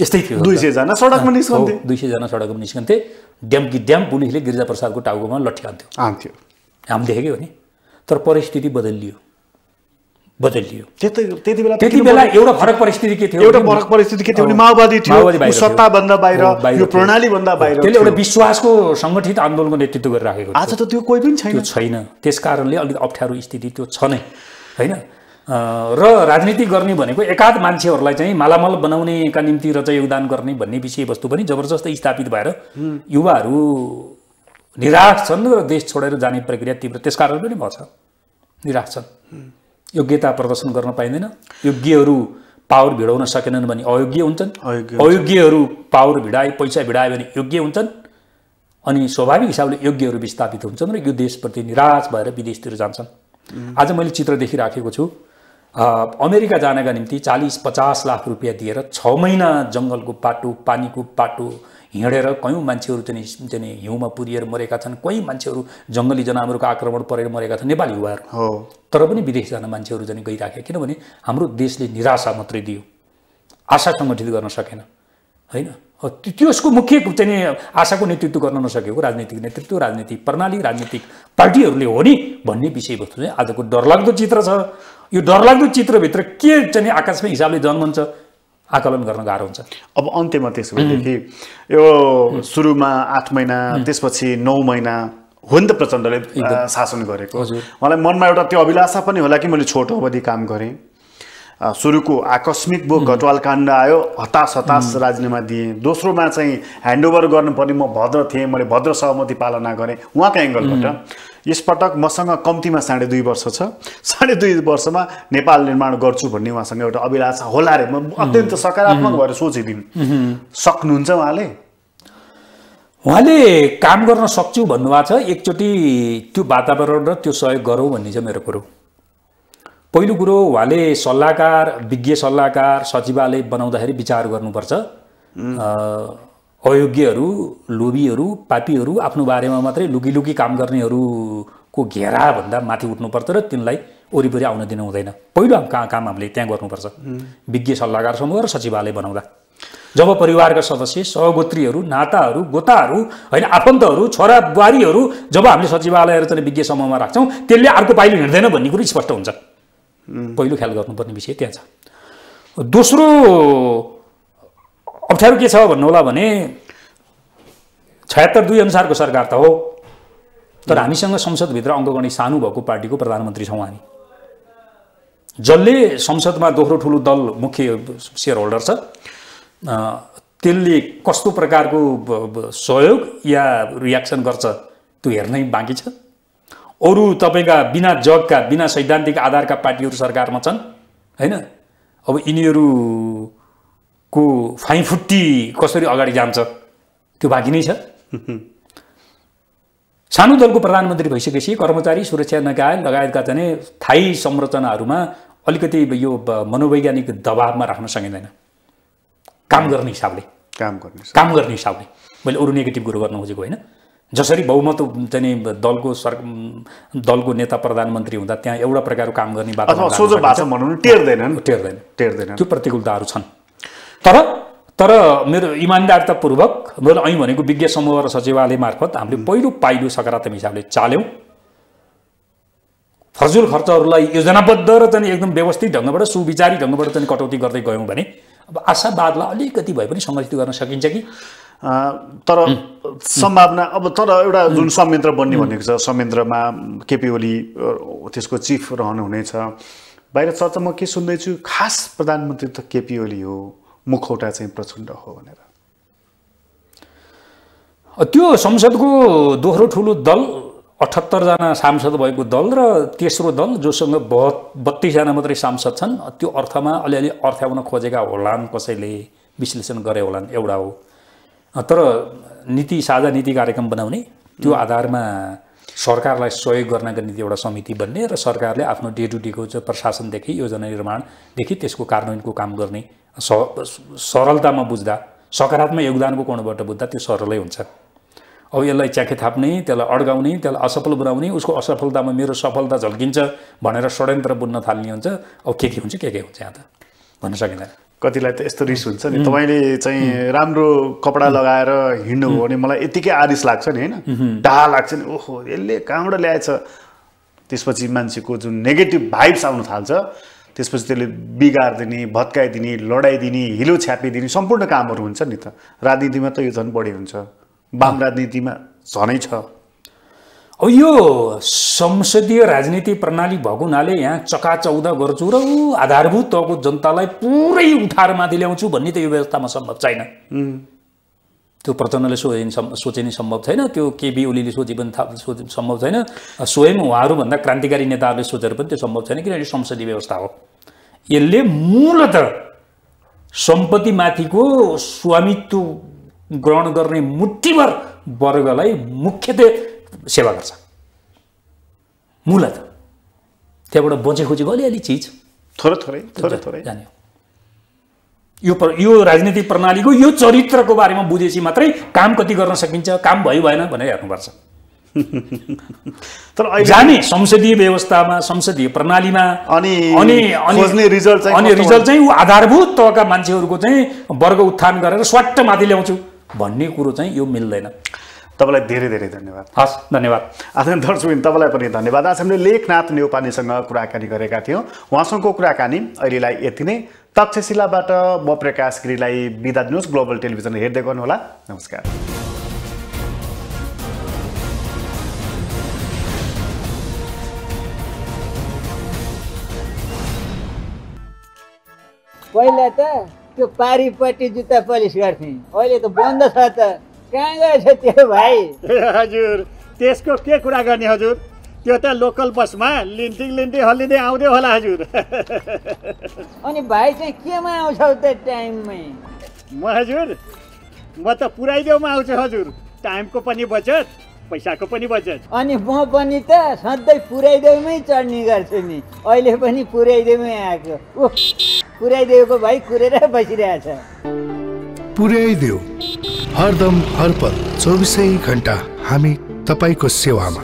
यस्तै थियो दुई सयजना सडकमा निस्कन्थे दुई सयजना सडकमा निस्कन्थे ड्याम्की ड्याम पुलिसले गिरिजा प्रसादको टाउकोमा लट्ठ्यान्थ्यो आन्थ्यो हामी देखेकै हो नि तर परिस्थिति बदलियो बदलियो त्यति बेला त्यति बेला एउटा फरक परिस्थिति के थियो एउटा फरक परिस्थिति के थियो माओवादी थियो सत्ताभन्दा बाहिर यो प्रणालीभन्दा बाहिर त्यसले एउटा विश्वासको सङ्गठित आन्दोलनको नेतृत्व गरिराखेको आज त त्यो कोही पनि छैन छैन त्यस कारणले अलिक अप्ठ्यारो स्थिति त्यो छ नै होइन र राजनीति गर्ने भनेको एकाध मान्छेहरूलाई चाहिँ मालामाल बनाउनेका निम्ति र चाहिँ योगदान गर्ने भन्ने विषयवस्तु पनि जबरजस्त स्थापित भएर युवाहरू निराश छन् र देश छोडेर जाने प्रक्रिया तीव्र त्यस कारणले पनि भएको निराश छन् योग्यता प्रदर्शन गर्न पाइँदैन योग्यहरू पावर भिडाउन सकेनन् भने अयोग्य हुन्छन् अयोग्यहरू पावर भिडाए पैसा भिडायो भने योग्य हुन्छन् अनि स्वाभाविक हिसाबले योग्यहरू विस्थापित हुन्छन् र यो देशप्रति निराश भएर विदेशतिर जान्छन् आज मैले चित्र देखिराखेको छु अमेरिका जानका निम्ति चालिस पचास लाख रुपियाँ दिएर छ महिना जङ्गलको पाटो पानीको पाटो हिँडेर कयौँ मान्छेहरू चाहिँ चाहिँ हिउँमा पुरिएर मरेका छन् कयौँ मान्छेहरू जङ्गली जनावरको आक्रमण परेर मरेका छन् नेपाली युवाहरू हो तर पनि विदेश जान मान्छेहरू चाहिँ गइराखे किनभने हाम्रो देशले निराशा मात्रै दियो आशा सङ्गठित गर्न सकेन होइन त्यसको मुख्य चाहिँ आशाको नेतृत्व गर्न नसकेको राजनीतिक नेतृत्व राजनीतिक प्रणाली राजनीतिक पार्टीहरूले हो नि भन्ने विषयवस्तु चाहिँ आजको डरलाग्दो चित्र छ यो डरलाग्दो चित्रभित्र के चाहिँ आकाशमै हिसाबले जन्मन्छ आकलन गर्न गाह्रो हुन्छ अब अन्त्यमा त्यसो भएदेखि यो सुरुमा आठ महिना त्यसपछि नौ महिना हो नि त प्रचण्डले शासन गरेको मलाई मनमा एउटा त्यो अभिलाषा पनि होला कि मैले छोटो अवधि काम गरेँ सुरुको आकस्मिक बो घटवाल काण्ड आयो हतास हतास राजीनामा दिएँ दोस्रोमा चाहिँ ह्यान्डओभर गर्नुपर्ने म भद्र थिएँ मैले भद्र सहमति पालना गरेँ उहाँको एङ्गलबाट यसपटक मसँग कम्तीमा साढे दुई वर्ष छ साढे दुई वर्षमा नेपाल निर्माण गर्छु भन्ने उहाँसँग एउटा अभिलाषा होला रे म अत्यन्त सकारात्मक भएर सोचिदिउँ सक्नुहुन्छ उहाँले उहाँले काम गर्न सक्छु भन्नुभएको छ एकचोटि त्यो वातावरण र त्यो सहयोग गरौँ भन्ने चाहिँ मेरो कुरो पहिलो कुरो उहाँले सल्लाहकार विज्ञ सल्लाहकार सचिवालय बनाउँदाखेरि विचार गर्नुपर्छ अयोग्यहरू लोभीहरू पापीहरू आफ्नो बारेमा मात्रै लुकी लुकी काम गर्नेहरूको घेराभन्दा माथि उठ्नुपर्छ र तिनलाई वरिपरि आउन दिनु हुँदैन पहिलो कहाँ काम हामीले त्यहाँ गर्नुपर्छ विज्ञ सल्लाहकार समूह र सचिवालय बनाउँदा जब परिवारका सदस्य सहगोत्रीहरू नाताहरू गोताहरू होइन आफन्तहरू छोरा बुहारीहरू जब हामीले सचिवालयहरू चाहिँ विज्ञ समूहमा राख्छौँ त्यसले अर्को पाइलो हिँड्दैन भन्ने कुरो स्पष्ट हुन्छ पहिलो ख्याल गर्नुपर्ने विषय त्यहाँ छ दोस्रो अप्ठ्यारो के छ भन्नुहोला भने छयत्तर दुई अनुसारको सरकार त हो तर हामीसँग संसदभित्र अङ्कगणी सानो भएको पार्टीको प्रधानमन्त्री छौँ हामी जसले संसदमा दोस्रो ठुलो दल मुख्य सेयर होल्डर छ त्यसले कस्तो प्रकारको सहयोग या रियाक्सन गर्छ त्यो हेर्नै बाँकी छ अरू तपाईँका बिना जगका बिना सैद्धान्तिक आधारका पार्टीहरू सरकारमा छन् होइन अब यिनीहरू को फाइफुट्टी कसरी अगाडि जान्छ त्यो बाँकी नै छ सानो दलको प्रधानमन्त्री भइसकेपछि कर्मचारी सुरक्षा निकाय लगायतका चाहिँ थायी संरचनाहरूमा अलिकति यो मनोवैज्ञानिक दबावमा राख्न सकिँदैन काम गर्ने हिसाबले काम गर्ने काम गर्ने हिसाबले मैले अरू नेगेटिभ कुरो गर्न खोजेको होइन जसरी बहुमत चाहिँ दलको सर दलको नेता प्रधानमन्त्री हुँदा त्यहाँ एउटा प्रकारको काम गर्ने टेर्दैन टेर्दैन टेर्दैन त्यो प्रतिकूलताहरू छन् तर तर मेरो इमान्दारतापूर्वक मेरो ऐन भनेको विज्ञ समूह र सचिवालय मार्फत हामीले पहिलो पाइलो सकारात्मक हिसाबले चाल्यौँ फजुल खर्चहरूलाई योजनाबद्ध र चाहिँ एकदम व्यवस्थित ढङ्गबाट सुविचारी ढङ्गबाट चाहिँ कटौती गर्दै गयौँ भने अब आशावादलाई अलिकति भए पनि सङ्गठित गर्न सकिन्छ कि तर सम्भावना अब तर एउटा जुन संयन्त्र बन्ने भनेको छ संयन्त्रमा केपी ओली त्यसको चिफ रहनुहुनेछ बाहिर चर्चा म के सुन्दैछु खास प्रधानमन्त्री त केपी ओली हो मुखौटा चाहिँ प्रचण्ड हो भनेर त्यो संसदको दोस्रो ठुलो दल अठहत्तरजना सांसद भएको दल र तेस्रो दल जोसँग बह बत्तिसजना मात्रै सांसद छन् त्यो अर्थमा अलिअलि अर्थ्याउन खोजेका होलान् कसैले विश्लेषण गरे होलान् एउटा हो तर नीति साझा नीति कार्यक्रम बनाउने त्यो आधारमा सरकारलाई सहयोग गर्नका निम्ति एउटा समिति बन्ने र सरकारले आफ्नो डे टु डेको प्रशासनदेखि योजना निर्माणदेखि त्यसको कार्यान्वयनको काम गर्ने सरलतामा बुझ्दा सकारात्मक योगदानको कोणबाट बुझ्दा त्यो सरलै हुन्छ अब यसलाई च्याखे थाप्ने त्यसलाई अड्काउने त्यसलाई असफल बनाउने उसको असफलतामा मेरो सफलता झल्किन्छ भनेर षड्यन्त्र बुन्न थाल्ने हुन्छ अब के के हुन्छ के के हुन्छ यहाँ त भन्न सकिँदैन कतिलाई त यस्तो रिस हुन्छ नि तपाईँले चाहिँ राम्रो कपडा लगाएर हिँड्नुभयो भने मलाई यतिकै आरिस लाग्छ नि होइन डा लाग्छ नि ओहो यसले कहाँबाट ल्याएछ त्यसपछि मान्छेको जुन नेगेटिभ भाइब्स आउनु थाल्छ त्यसपछि त्यसले बिगारिदिने भत्काइदिने लडाइदिने हिलो छ्यापिदिने सम्पूर्ण कामहरू हुन्छ नि त राजनीतिमा त यो झन् बढी हुन्छ वाम राजनीतिमा झनै छ अब यो संसदीय राजनीति प्रणाली भएको हुनाले यहाँ चकाचौध गर्छु र आधारभूत तहको जनतालाई पुरै उठाएर माथि ल्याउँछु भन्ने त यो व्यवस्थामा सम्भव छैन त्यो प्रचण्डले सोचे नै सम्भव छैन त्यो केबी ओलीले सोचे पनि थाहा सोच सम्भव छैन स्वयं उहाँहरूभन्दा क्रान्तिकारी नेताहरूले सोचेर पनि त्यो सम्भव छैन किनभने संसदीय व्यवस्था हो यसले मूलत सम्पत्तिमाथिको स्वामित्व ग्रहण गर्ने मुठीभर वर्गलाई मुख्यत सेवा गर्छ मूलत त्यहाँबाट बचे खोजेको अलिअलि चिज थोरै थोरै थोरै थोरै जाने हो यो प्र यो राजनीतिक प्रणालीको यो चरित्रको बारेमा बुझेपछि मात्रै काम कति गर्न सकिन्छ काम भयो भएन भनेर हेर्नुपर्छ तर जाने संसदीय व्यवस्थामा संसदीय प्रणालीमा अनि अनि अनि रिजल्ट अनि रिजल्ट चाहिँ ऊ आधारभूत तहका मान्छेहरूको चाहिँ वर्ग उत्थान गरेर स्वाट्ट माथि ल्याउँछु भन्ने कुरो चाहिँ यो मिल्दैन तपाईँलाई धेरै धेरै धन्यवाद हस् धन्यवाद आदरणीय दर्शकबिन तपाईँलाई पनि धन्यवाद आज हामीले लेखनाथ नेउपानेसँग कुराकानी गरेका थियौँ उहाँसँगको कुराकानी अहिलेलाई यति नै तक्षशिलाबाट म प्रकाश गिरीलाई बिदा दिनुहोस् ग्लोबल टेलिभिजन हेर्दै गर्नुहोला नमस्कार पहिला त त्यो पारिपट्टि जुत्ता पलिस गर्थे अहिले त बन्द छ त कहाँ गएछ त्यो भाइ हजुर त्यसको के कुरा गर्ने हजुर त्यो त लोकल बसमा लिन्टिङ लिन्टिङ हल्लिँदै आउँदै होला हजुर अनि भाइ चाहिँ केमा आउँछ त्यो टाइममै म हजुर म त पुऱ्याइदेऊमा आउँछु हजुर टाइमको पनि बचत पैसाको पनि बचत अनि म पनि त सधैँ पुऱ्याइदेऊमै चढ्ने गर्छु नि अहिले पनि पुऱ्याइदेऊमै आएको ओ पुऱ्याइदेऊको भाइ कुरेर बसिरहेछ पुर्याइदेऊ हरदम हरपल चौबिसै घन्टा हामी तपाईँको सेवामा